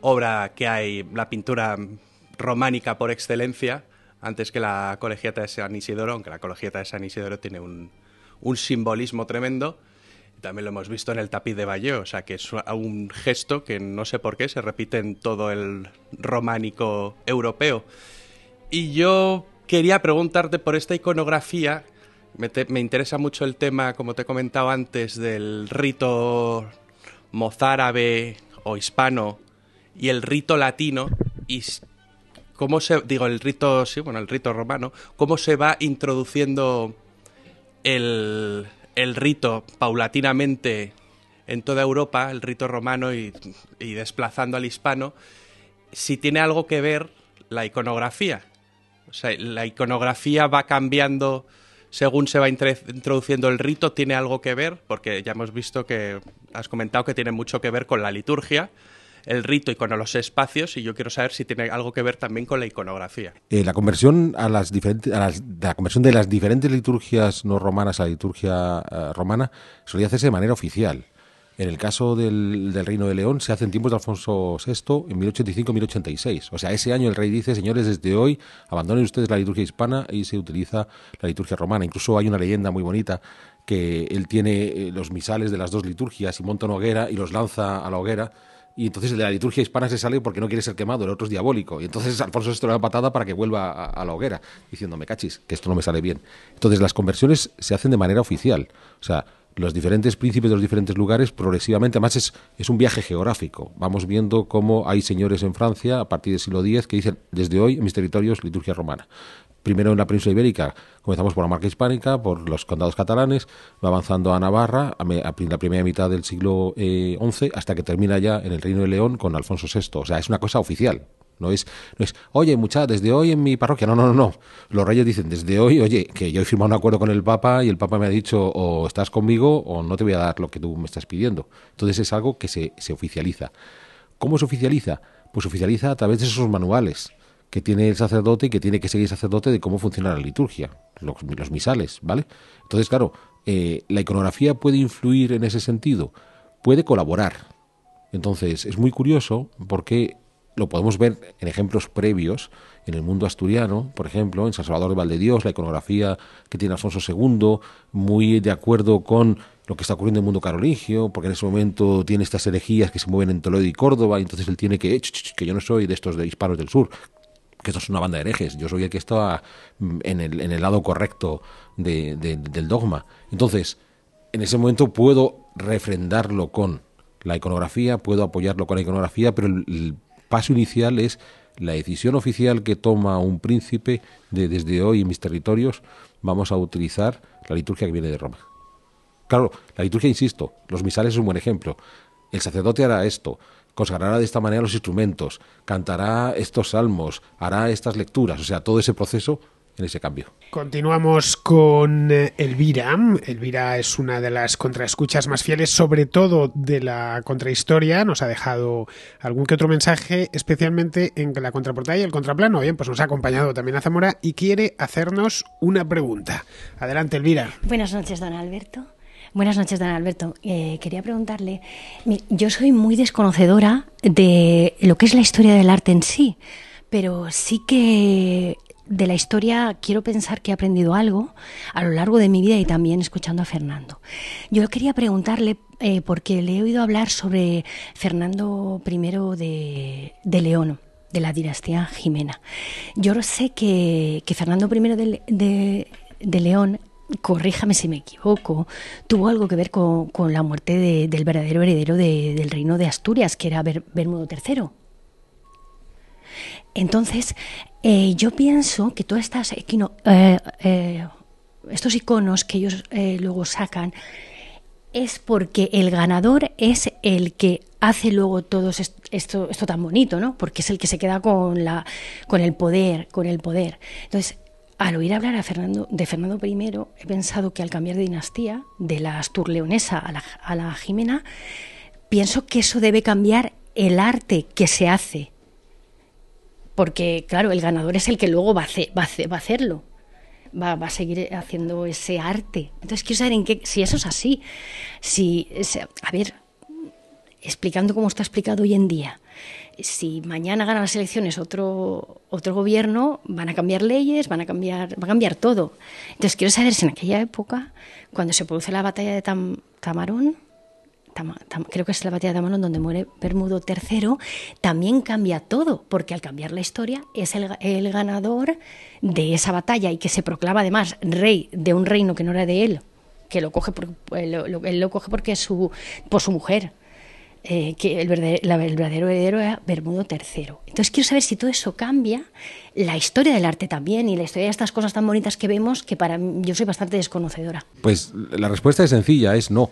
obra que hay, la pintura románica por excelencia, antes que la Colegiata de San Isidoro, aunque la Colegiata de San Isidoro tiene un, simbolismo tremendo. También lo hemos visto en el tapiz de Vallejo, o sea que es un gesto que no sé por qué se repite en todo el románico europeo. Y yo quería preguntarte por esta iconografía me, interesa mucho el tema, como te he comentado antes, del rito mozárabe o hispano y el rito latino y cómo se digo el rito sí bueno el rito romano cómo se va introduciendo el, el rito paulatinamente en toda Europa el rito romano y, y desplazando al hispano si tiene algo que ver la iconografía o sea la iconografía va cambiando según se va introduciendo el rito, tiene algo que ver, porque ya hemos visto que has comentado que tiene mucho que ver con la liturgia el rito y con los espacios y yo quiero saber si tiene algo que ver también con la iconografía. Eh, la conversión a las la conversión de las diferentes liturgias no romanas a la liturgia eh, romana solía hacerse de manera oficial. En el caso del, Reino de León se hace en tiempos de Alfonso VI, en 1085-1086. O sea, ese año el rey dice, señores, desde hoy abandonen ustedes la liturgia hispana y se utiliza la liturgia romana. Incluso hay una leyenda muy bonita que él tiene eh, los misales de las dos liturgias y monta una hoguera y los lanza a la hoguera. Y entonces de la liturgia hispana se sale porque no quiere ser quemado, el otro es diabólico. Y entonces Alfonso VI le da patada para que vuelva a, la hoguera, diciéndome, cachis, que esto no me sale bien. Entonces las conversiones se hacen de manera oficial. O sea, los diferentes príncipes de los diferentes lugares progresivamente, además es, un viaje geográfico. Vamos viendo cómo hay señores en Francia a partir del siglo X que dicen, desde hoy en mis territorios liturgia romana. Primero en la península ibérica, comenzamos por la marca hispánica, por los condados catalanes, va avanzando a Navarra, a, la primera mitad del siglo XI, eh, hasta que termina ya en el Reino de León con Alfonso VI. O sea, es una cosa oficial, no es, oye, muchacha, desde hoy en mi parroquia. No, no, no, no. Los reyes dicen, desde hoy, oye, que yo he firmado un acuerdo con el Papa y el Papa me ha dicho, o estás conmigo o no te voy a dar lo que tú me estás pidiendo. Entonces es algo que se, se oficializa. ¿Cómo se oficializa? Pues se oficializa a través de esos manuales que tiene el sacerdote y que tiene que seguir el sacerdote de cómo funciona la liturgia, los, misales, ¿vale? Entonces, claro, eh, la iconografía puede influir en ese sentido, puede colaborar. Entonces, es muy curioso porque lo podemos ver en ejemplos previos, en el mundo asturiano, por ejemplo, en San Salvador de Dios la iconografía que tiene Alfonso II, muy de acuerdo con lo que está ocurriendo en el mundo carolingio, porque en ese momento tiene estas herejías que se mueven en Toledo y Córdoba, y entonces él tiene que, eh, que yo no soy de estos de hispanos del sur, que esto es una banda de herejes, yo soy el que está en el, en el lado correcto de, del dogma. Entonces, en ese momento puedo refrendarlo con la iconografía, puedo apoyarlo con la iconografía, pero el paso inicial es la decisión oficial que toma un príncipe de desde hoy en mis territorios vamos a utilizar la liturgia que viene de Roma. Claro, la liturgia, insisto, los misales es un buen ejemplo. El sacerdote hará esto, consagrará de esta manera los instrumentos, cantará estos salmos, hará estas lecturas, o sea, todo ese proceso en ese cambio. Continuamos con eh, Elvira. Elvira es una de las contraescuchas más fieles, sobre todo de la contrahistoria. Nos ha dejado algún que otro mensaje, especialmente en la contraportada y el contraplano. Bien, pues nos ha acompañado también a Zamora y quiere hacernos una pregunta. Adelante, Elvira. Buenas noches, don Alberto. Buenas noches, don Alberto. Eh, quería preguntarle, yo soy muy desconocedora de lo que es la historia del arte en sí, pero sí que de la historia quiero pensar que he aprendido algo a lo largo de mi vida y también escuchando a Fernando. Yo quería preguntarle, eh, porque le he oído hablar sobre Fernando I de, León, de la dinastía Jimena. Yo sé que, Fernando I de, León corríjame si me equivoco, tuvo algo que ver con, la muerte del verdadero heredero del reino de Asturias, que era Bermudo III. Entonces, eh, yo pienso que todos eh, eh, estos iconos que ellos luego sacan es porque el ganador es el que hace luego todo esto, tan bonito, ¿no? Porque es el que se queda con el poder, con el poder. Entonces, al oír hablar a Fernando, de Fernando I, he pensado que al cambiar de dinastía, de la asturleonesa a la, a la Jimena, pienso que eso debe cambiar el arte que se hace porque claro, el ganador es el que luego va a, va a, hacerlo. Va, a seguir haciendo ese arte. Entonces quiero saber en si eso es así, si, a ver, explicando cómo está explicado hoy en día, si mañana gana las elecciones otro, otro gobierno, van a cambiar leyes, van a cambiar, va a cambiar todo. Entonces quiero saber si en aquella época, cuando se produce la batalla de Tam, Tamarón, creo que es la batalla de manos donde muere Bermudo III, también cambia todo, porque al cambiar la historia es el, ganador de esa batalla y que se proclama además rey de un reino que no era de él, que lo coge, por, eh, él lo coge porque es su, por su mujer. Eh, que el verdadero, héroe heredero era Bermudo III. Entonces quiero saber si todo eso cambia, la historia del arte también y la historia de estas cosas tan bonitas que vemos que para mí, yo soy bastante desconocedora. Pues la respuesta es sencilla, es no.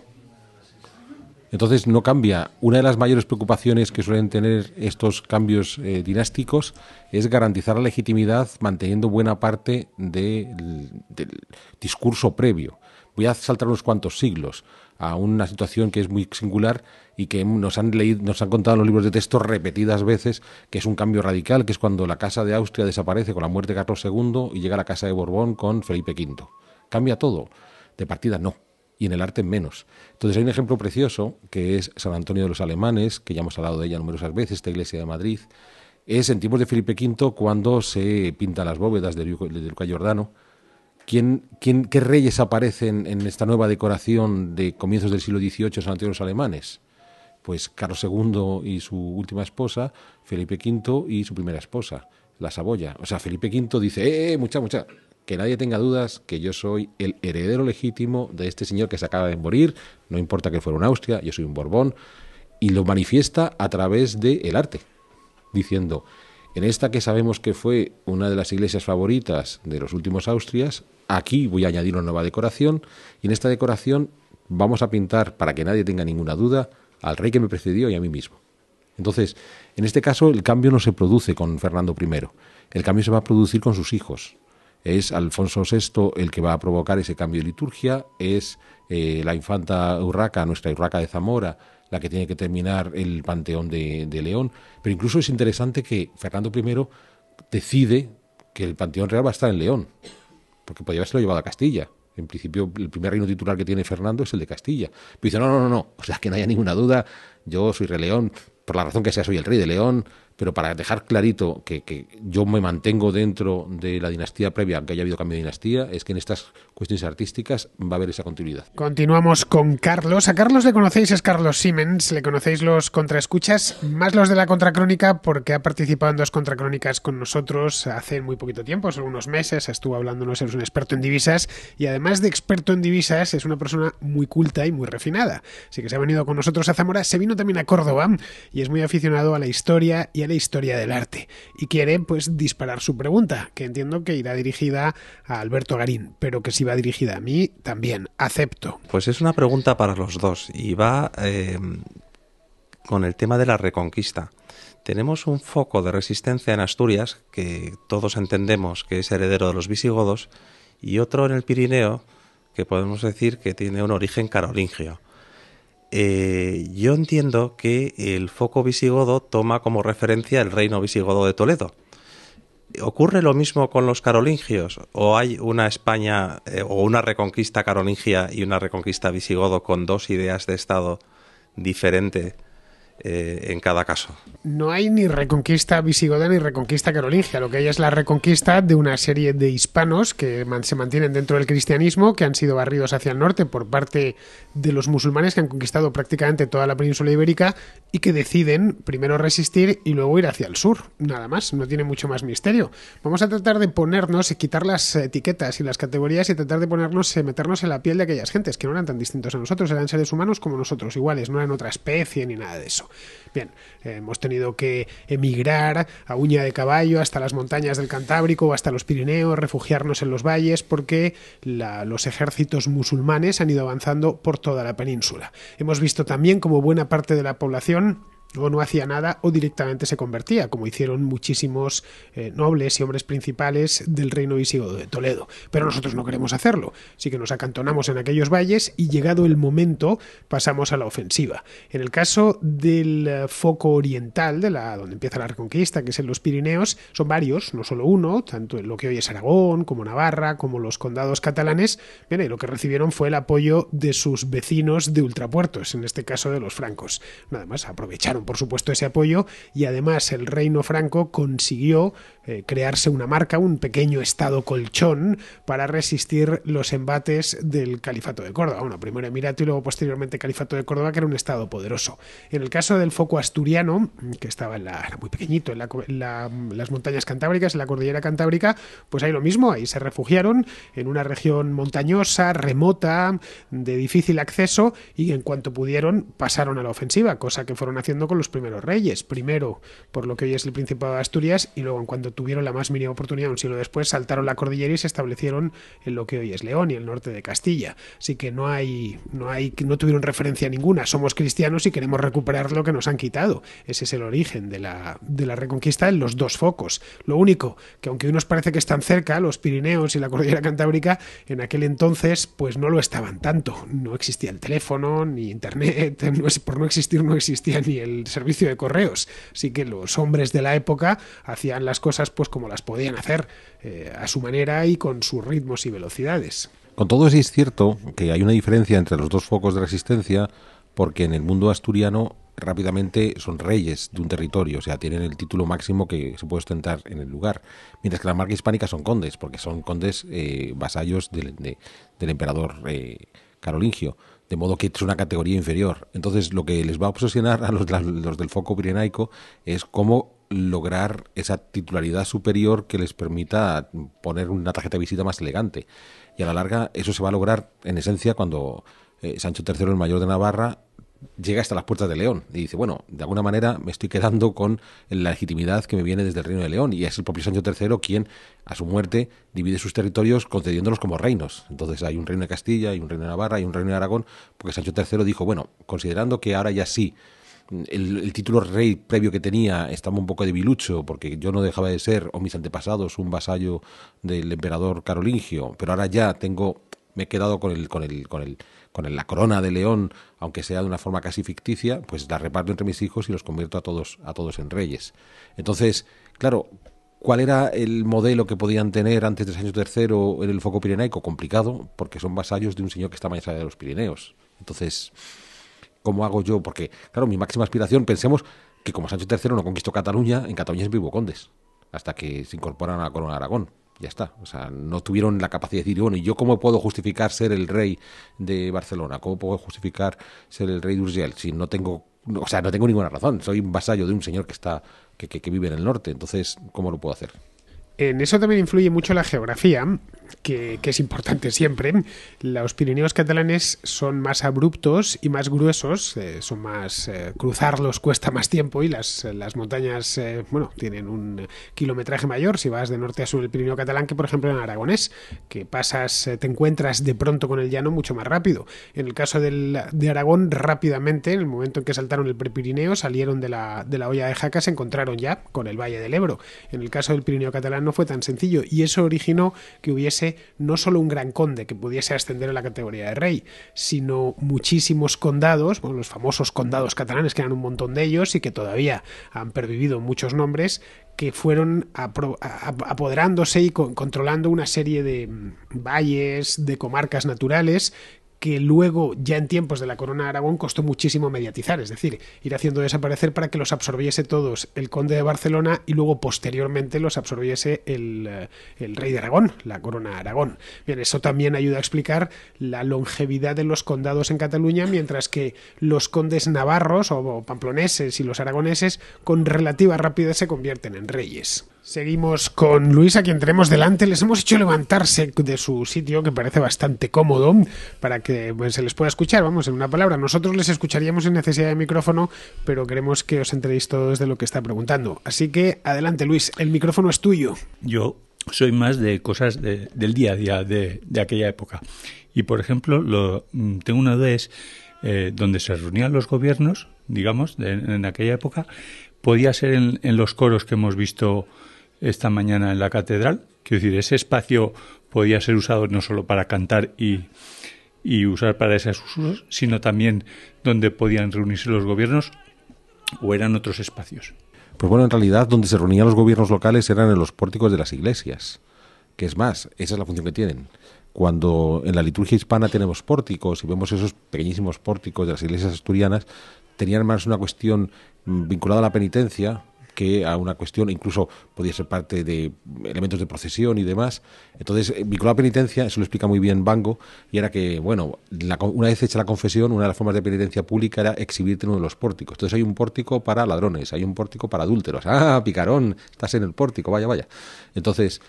Entonces no cambia. Una de las mayores preocupaciones que suelen tener estos cambios eh, dinásticos es garantizar la legitimidad manteniendo buena parte del discurso previo. Voy a saltar unos cuantos siglos a una situación que es muy singular y que nos han leído, nos han contado en los libros de texto repetidas veces, que es un cambio radical, que es cuando la Casa de Austria desaparece con la muerte de Carlos II y llega la Casa de Borbón con Felipe V. Cambia todo. De partida no y en el arte menos. Entonces hay un ejemplo precioso que es San Antonio de los Alemanes, que ya hemos hablado de ella numerosas veces, esta iglesia de Madrid. Es en tiempos de Felipe V cuando se pintan las bóvedas de Luca Giordano. ¿Quién, quién, qué reyes aparecen en esta nueva decoración de comienzos del siglo XVIII en San Antonio de los Alemanes? Pues Carlos II y su última esposa, Felipe V y su primera esposa, la Saboya. O sea, Felipe V dice, eh, eh mucha, mucha, que nadie tenga dudas que yo soy el heredero legítimo de este señor que se acaba de morir, no importa que fuera un Austria, yo soy un Borbón, y lo manifiesta a través del arte, diciendo, en esta que sabemos que fue una de las iglesias favoritas de los últimos Austrias, aquí voy a añadir una nueva decoración, y en esta decoración vamos a pintar, para que nadie tenga ninguna duda, al rey que me precedió y a mí mismo. Entonces, en este caso el cambio no se produce con Fernando I, el cambio se va a producir con sus hijos, es Alfonso VI el que va a provocar ese cambio de liturgia, es eh, la infanta Urraca, nuestra Urraca de Zamora, la que tiene que terminar el Panteón de, León. Pero incluso es interesante que Fernando I decide que el Panteón Real va a estar en León, porque podría haberse llevado a Castilla. En principio, el primer reino titular que tiene Fernando es el de Castilla. Pero dice, no, no, no, no, o sea, que no haya ninguna duda, yo soy rey León, por la razón que sea, soy el rey de León, pero para dejar clarito que, que, yo me mantengo dentro de la dinastía previa, aunque haya habido cambio de dinastía, es que en estas cuestiones artísticas va a haber esa continuidad. Continuamos con Carlos. A Carlos le conocéis, es Carlos Siemens, le conocéis los contraescuchas, más los de la contracrónica, porque ha participado en dos contracrónicas con nosotros hace muy poquito tiempo, solo unos meses, estuvo hablándonos, es un experto en divisas, y además de experto en divisas, es una persona muy culta y muy refinada. Así que se ha venido con nosotros a Zamora, se vino también a Córdoba, y es muy aficionado a la historia y la historia del arte y quiere pues disparar su pregunta, que entiendo que irá dirigida a Alberto Garín, pero que si va dirigida a mí también acepto. Pues es una pregunta para los dos y va eh, con el tema de la reconquista. Tenemos un foco de resistencia en Asturias que todos entendemos que es heredero de los visigodos y otro en el Pirineo que podemos decir que tiene un origen carolingio. Eh, yo entiendo que el foco visigodo toma como referencia el reino visigodo de Toledo. ¿Ocurre lo mismo con los carolingios? ¿O hay una España eh, o una reconquista carolingia y una reconquista visigodo con dos ideas de Estado diferente eh, en cada caso? No hay ni reconquista visigoda ni reconquista carolingia. Lo que hay es la reconquista de una serie de hispanos que se mantienen dentro del cristianismo, que han sido barridos hacia el norte por parte de los musulmanes que han conquistado prácticamente toda la península ibérica y que deciden primero resistir y luego ir hacia el sur. Nada más, no tiene mucho más misterio. Vamos a tratar de ponernos y quitar las etiquetas y las categorías y tratar de ponernos, eh, meternos en la piel de aquellas gentes que no eran tan distintos a nosotros, eran seres humanos como nosotros, iguales, no eran otra especie ni nada de eso. Bien, eh, hemos tenido que emigrar a uña de caballo hasta las montañas del Cantábrico o hasta los Pirineos, refugiarnos en los valles porque los ejércitos musulmanes han ido avanzando por toda la península. Hemos visto también cómo buena parte de la población o no hacía nada o directamente se convertía, como hicieron muchísimos eh, nobles y hombres principales del reino visigodo de Toledo. Pero nosotros no queremos hacerlo, así que nos acantonamos en aquellos valles y llegado el momento pasamos a la ofensiva. En el caso del eh, foco oriental, de la donde empieza la Reconquista, que es en los Pirineos, son varios, no solo uno, tanto en lo que hoy es Aragón, como Navarra, como los condados catalanes, lo que recibieron fue el apoyo de sus vecinos de ultrapuertos, en este caso de los francos. Nada más aprovecharon por supuesto, ese apoyo y además el reino franco consiguió eh, crearse una marca, un pequeño estado colchón para resistir los embates del Califato de Córdoba. Bueno, primero Emirato y luego posteriormente Califato de Córdoba, que era un estado poderoso. En el caso del foco asturiano, que estaba en la, muy pequeñito en, las montañas cantábricas, en la cordillera cantábrica, pues ahí lo mismo, ahí se refugiaron en una región montañosa, remota, de difícil acceso y en cuanto pudieron pasaron a la ofensiva, cosa que fueron haciendo con los primeros reyes. Primero por lo que hoy es el Principado de Asturias y luego en cuanto tuvieron la más mínima oportunidad un siglo después, saltaron la cordillera y se establecieron en lo que hoy es León y el norte de Castilla. Así que no hay, no hay, no tuvieron referencia ninguna. Somos cristianos y queremos recuperar lo que nos han quitado. Ese es el origen de la, de la reconquista en los dos focos. Lo único que aunque hoy nos parece que están cerca, los Pirineos y la cordillera cantábrica, en aquel entonces pues no lo estaban tanto. No existía el teléfono, ni internet, (laughs) por no existir no existía ni el servicio de correos. Así que los hombres de la época hacían las cosas pues como las podían hacer eh, a su manera y con sus ritmos y velocidades. Con todo eso es cierto que hay una diferencia entre los dos focos de resistencia porque en el mundo asturiano rápidamente son reyes de un territorio, o sea, tienen el título máximo que se puede ostentar en el lugar, mientras que la marca hispánica son condes, porque son condes eh, vasallos del, emperador eh, carolingio, de modo que es una categoría inferior. Entonces, lo que les va a obsesionar a los, los del foco pirenaico es cómo lograr esa titularidad superior que les permita poner una tarjeta de visita más elegante. Y a la larga eso se va a lograr en esencia cuando eh, Sancho III, el mayor de Navarra, llega hasta las puertas de León y dice, bueno, de alguna manera me estoy quedando con la legitimidad que me viene desde el reino de León y es el propio Sancho III quien a su muerte divide sus territorios concediéndolos como reinos. Entonces hay un reino de Castilla, hay un reino de Navarra, hay un reino de Aragón, porque Sancho III dijo, bueno, considerando que ahora ya sí el, título rey previo que tenía estaba un poco debilucho, porque yo no dejaba de ser, o mis antepasados, un vasallo del emperador carolingio, pero ahora ya tengo, me he quedado con el, con el, con el, con la corona de león, aunque sea de una forma casi ficticia, pues la reparto entre mis hijos y los convierto a todos, a todos en reyes. Entonces, claro, ¿Cuál era el modelo que podían tener antes de años III en el foco pirenaico? Complicado, porque son vasallos de un señor que está más allá de los Pirineos. Entonces, ¿Cómo hago yo? Porque, claro, mi máxima aspiración, pensemos que como Sancho III no conquistó Cataluña, en Cataluña es vivo condes, hasta que se incorporan a la corona de Aragón. Ya está. O sea, no tuvieron la capacidad de decir, bueno, ¿y yo cómo puedo justificar ser el rey de Barcelona? ¿Cómo puedo justificar ser el rey de Urgel si no tengo o sea, no tengo ninguna razón. Soy un vasallo de un señor que está que, vive en el norte. Entonces, ¿cómo lo puedo hacer? En eso también influye mucho la geografía, que, es importante siempre, los Pirineos catalanes son más abruptos y más gruesos, eh, son más eh, cruzarlos cuesta más tiempo y las, las montañas, eh, bueno, tienen un kilometraje mayor si vas de norte a sur el Pirineo catalán que por ejemplo en Aragonés, que pasas, te encuentras de pronto con el llano mucho más rápido. En el caso de Aragón, rápidamente, en el momento en que saltaron el prepirineo, salieron de la, de la olla de Jaca, se encontraron ya con el Valle del Ebro. En el caso del Pirineo catalán no fue tan sencillo y eso originó que hubiese no solo un gran conde que pudiese ascender a la categoría de rey, sino muchísimos condados, los famosos condados catalanes, que eran un montón de ellos y que todavía han pervivido muchos nombres, que fueron apoderándose y controlando una serie de mm, valles, de comarcas naturales que luego, ya en tiempos de la corona de Aragón, costó muchísimo mediatizar, es decir, ir haciendo desaparecer para que los absorbiese todos el conde de Barcelona y luego posteriormente los absorbiese el, eh, rey de Aragón, la corona de Aragón. Bien, eso también ayuda a explicar la longevidad de los condados en Cataluña, mientras que los condes navarros o pamploneses y los aragoneses con relativa rapidez se convierten en reyes. Seguimos con Luis, a quien tenemos delante. Les hemos hecho levantarse de su sitio, que parece bastante cómodo, para que pues, se les pueda escuchar. Vamos, en una palabra, nosotros les escucharíamos en necesidad de micrófono, pero queremos que os entréis todos de lo que está preguntando. Así que adelante, Luis, el micrófono es tuyo. Yo soy más de cosas del día a día de, aquella época. Y, por ejemplo, lo, mm, tengo una de es eh, donde se reunían los gobiernos, digamos, en aquella época, podía ser en los coros que hemos visto esta mañana en la catedral. Quiero decir, ese espacio podía ser usado no solo para cantar y, y usar para esos usos, sino también donde podían reunirse los gobiernos o eran otros espacios. Pues bueno, en realidad donde se reunían los gobiernos locales eran en los pórticos de las iglesias, que es más, esa es la función que tienen. Cuando en la liturgia hispana tenemos pórticos y vemos esos pequeñísimos pórticos de las iglesias asturianas, tenían más una cuestión mm, vinculada a la penitencia, que a una cuestión, incluso podía ser parte de elementos de procesión y demás. Entonces, eh, vinculado a penitencia, eso lo explica muy bien Bango, y era que, bueno, una vez hecha la confesión, una de las formas de penitencia pública era exhibirte en uno de los pórticos. Entonces hay un pórtico para ladrones, hay un pórtico para adúlteros. Ah, picarón, estás en el pórtico, vaya, vaya. Entonces,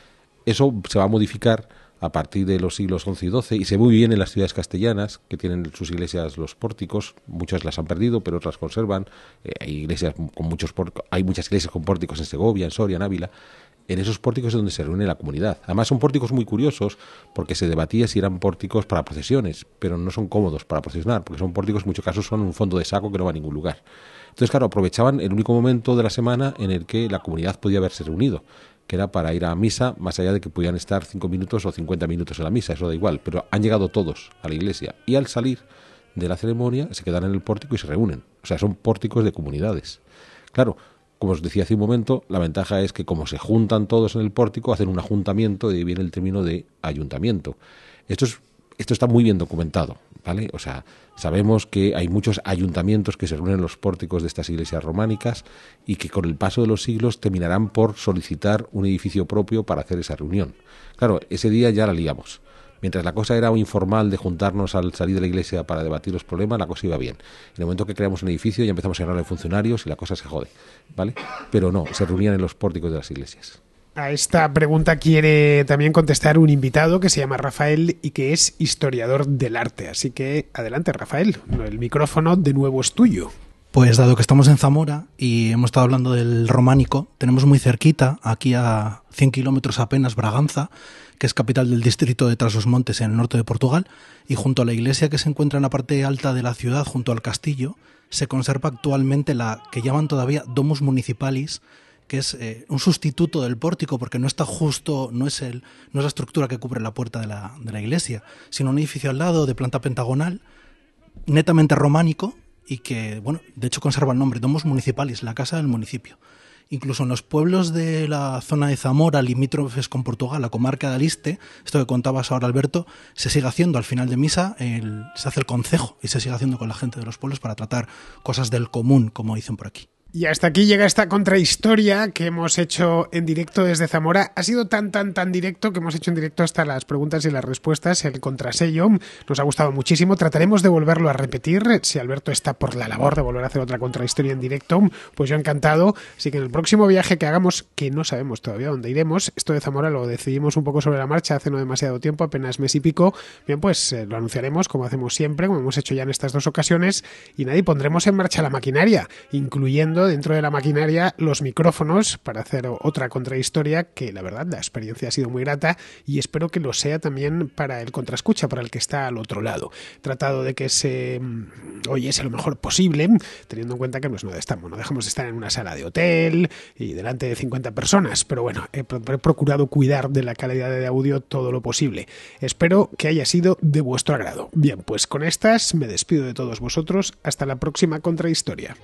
eso se va a modificar a partir de los siglos XI y XII y se ve muy bien en las ciudades castellanas que tienen sus iglesias los pórticos, muchas las han perdido pero otras conservan, eh, hay iglesias con muchos hay muchas iglesias con pórticos en Segovia, en Soria, en Ávila. En esos pórticos es donde se reúne la comunidad. Además son pórticos muy curiosos porque se debatía si eran pórticos para procesiones, pero no son cómodos para procesionar porque son pórticos en muchos casos son un fondo de saco que no va a ningún lugar. Entonces, claro, aprovechaban el único momento de la semana en el que la comunidad podía haberse reunido que era para ir a misa, más allá de que pudieran estar 5 minutos o 50 minutos en la misa, eso da igual, pero han llegado todos a la iglesia y al salir de la ceremonia se quedan en el pórtico y se reúnen. O sea, son pórticos de comunidades. Claro, como os decía hace un momento, la ventaja es que como se juntan todos en el pórtico, hacen un ajuntamiento, y viene el término de ayuntamiento. Esto es esto está muy bien documentado, ¿vale? O sea, sabemos que hay muchos ayuntamientos que se reúnen en los pórticos de estas iglesias románicas y que con el paso de los siglos terminarán por solicitar un edificio propio para hacer esa reunión. Claro, ese día ya la liamos. Mientras la cosa era informal de juntarnos al salir de la iglesia para debatir los problemas, la cosa iba bien. En el momento que creamos un edificio ya empezamos a ganar de funcionarios y la cosa se jode, ¿vale? Pero no, se reunían en los pórticos de las iglesias. A esta pregunta quiere también contestar un invitado que se llama Rafael y que es historiador del arte. Así que adelante, Rafael. El micrófono de nuevo es tuyo. Pues dado que estamos en Zamora y hemos estado hablando del románico, tenemos muy cerquita, aquí a 100 kilómetros apenas, Braganza, que es capital del distrito de Trasos Montes en el norte de Portugal, y junto a la iglesia que se encuentra en la parte alta de la ciudad, junto al castillo, se conserva actualmente la que llaman todavía Domus Municipalis, que es eh, un sustituto del pórtico, porque no está justo, no es, el, no es la estructura que cubre la puerta de la, iglesia, sino un edificio al lado de planta pentagonal, netamente románico, y que, bueno, de hecho conserva el nombre Domus Municipalis, la casa del municipio. Incluso en los pueblos de la zona de Zamora, limítrofes con Portugal, la comarca de Aliste, esto que contabas ahora Alberto, se sigue haciendo al final de misa, se hace el concejo y se sigue haciendo con la gente de los pueblos para tratar cosas del común, como dicen por aquí. Y hasta aquí llega esta contrahistoria que hemos hecho en directo desde Zamora. Ha sido tan, tan, tan directo que hemos hecho en directo hasta las preguntas y las respuestas, el contrasello. Nos ha gustado muchísimo. Trataremos de volverlo a repetir. Si Alberto está por la labor de volver a hacer otra contrahistoria en directo, pues yo encantado. Así que en el próximo viaje que hagamos, que no sabemos todavía dónde iremos, esto de Zamora lo decidimos un poco sobre la marcha hace no demasiado tiempo, apenas mes y pico. Bien, pues eh, lo anunciaremos como hacemos siempre, como hemos hecho ya en estas dos ocasiones, y nadie pondremos en marcha la maquinaria, incluyendo dentro de la maquinaria los micrófonos para hacer otra contrahistoria que la verdad la experiencia ha sido muy grata y espero que lo sea también para el contraescucha, para el que está al otro lado. tratado de que se mm, oyese lo mejor posible, teniendo en cuenta que pues, no estamos, no dejamos de estar en una sala de hotel y delante de 50 personas, pero bueno, he, he procurado cuidar de la calidad de audio todo lo posible. Espero que haya sido de vuestro agrado. Bien, pues con estas me despido de todos vosotros. Hasta la próxima contrahistoria.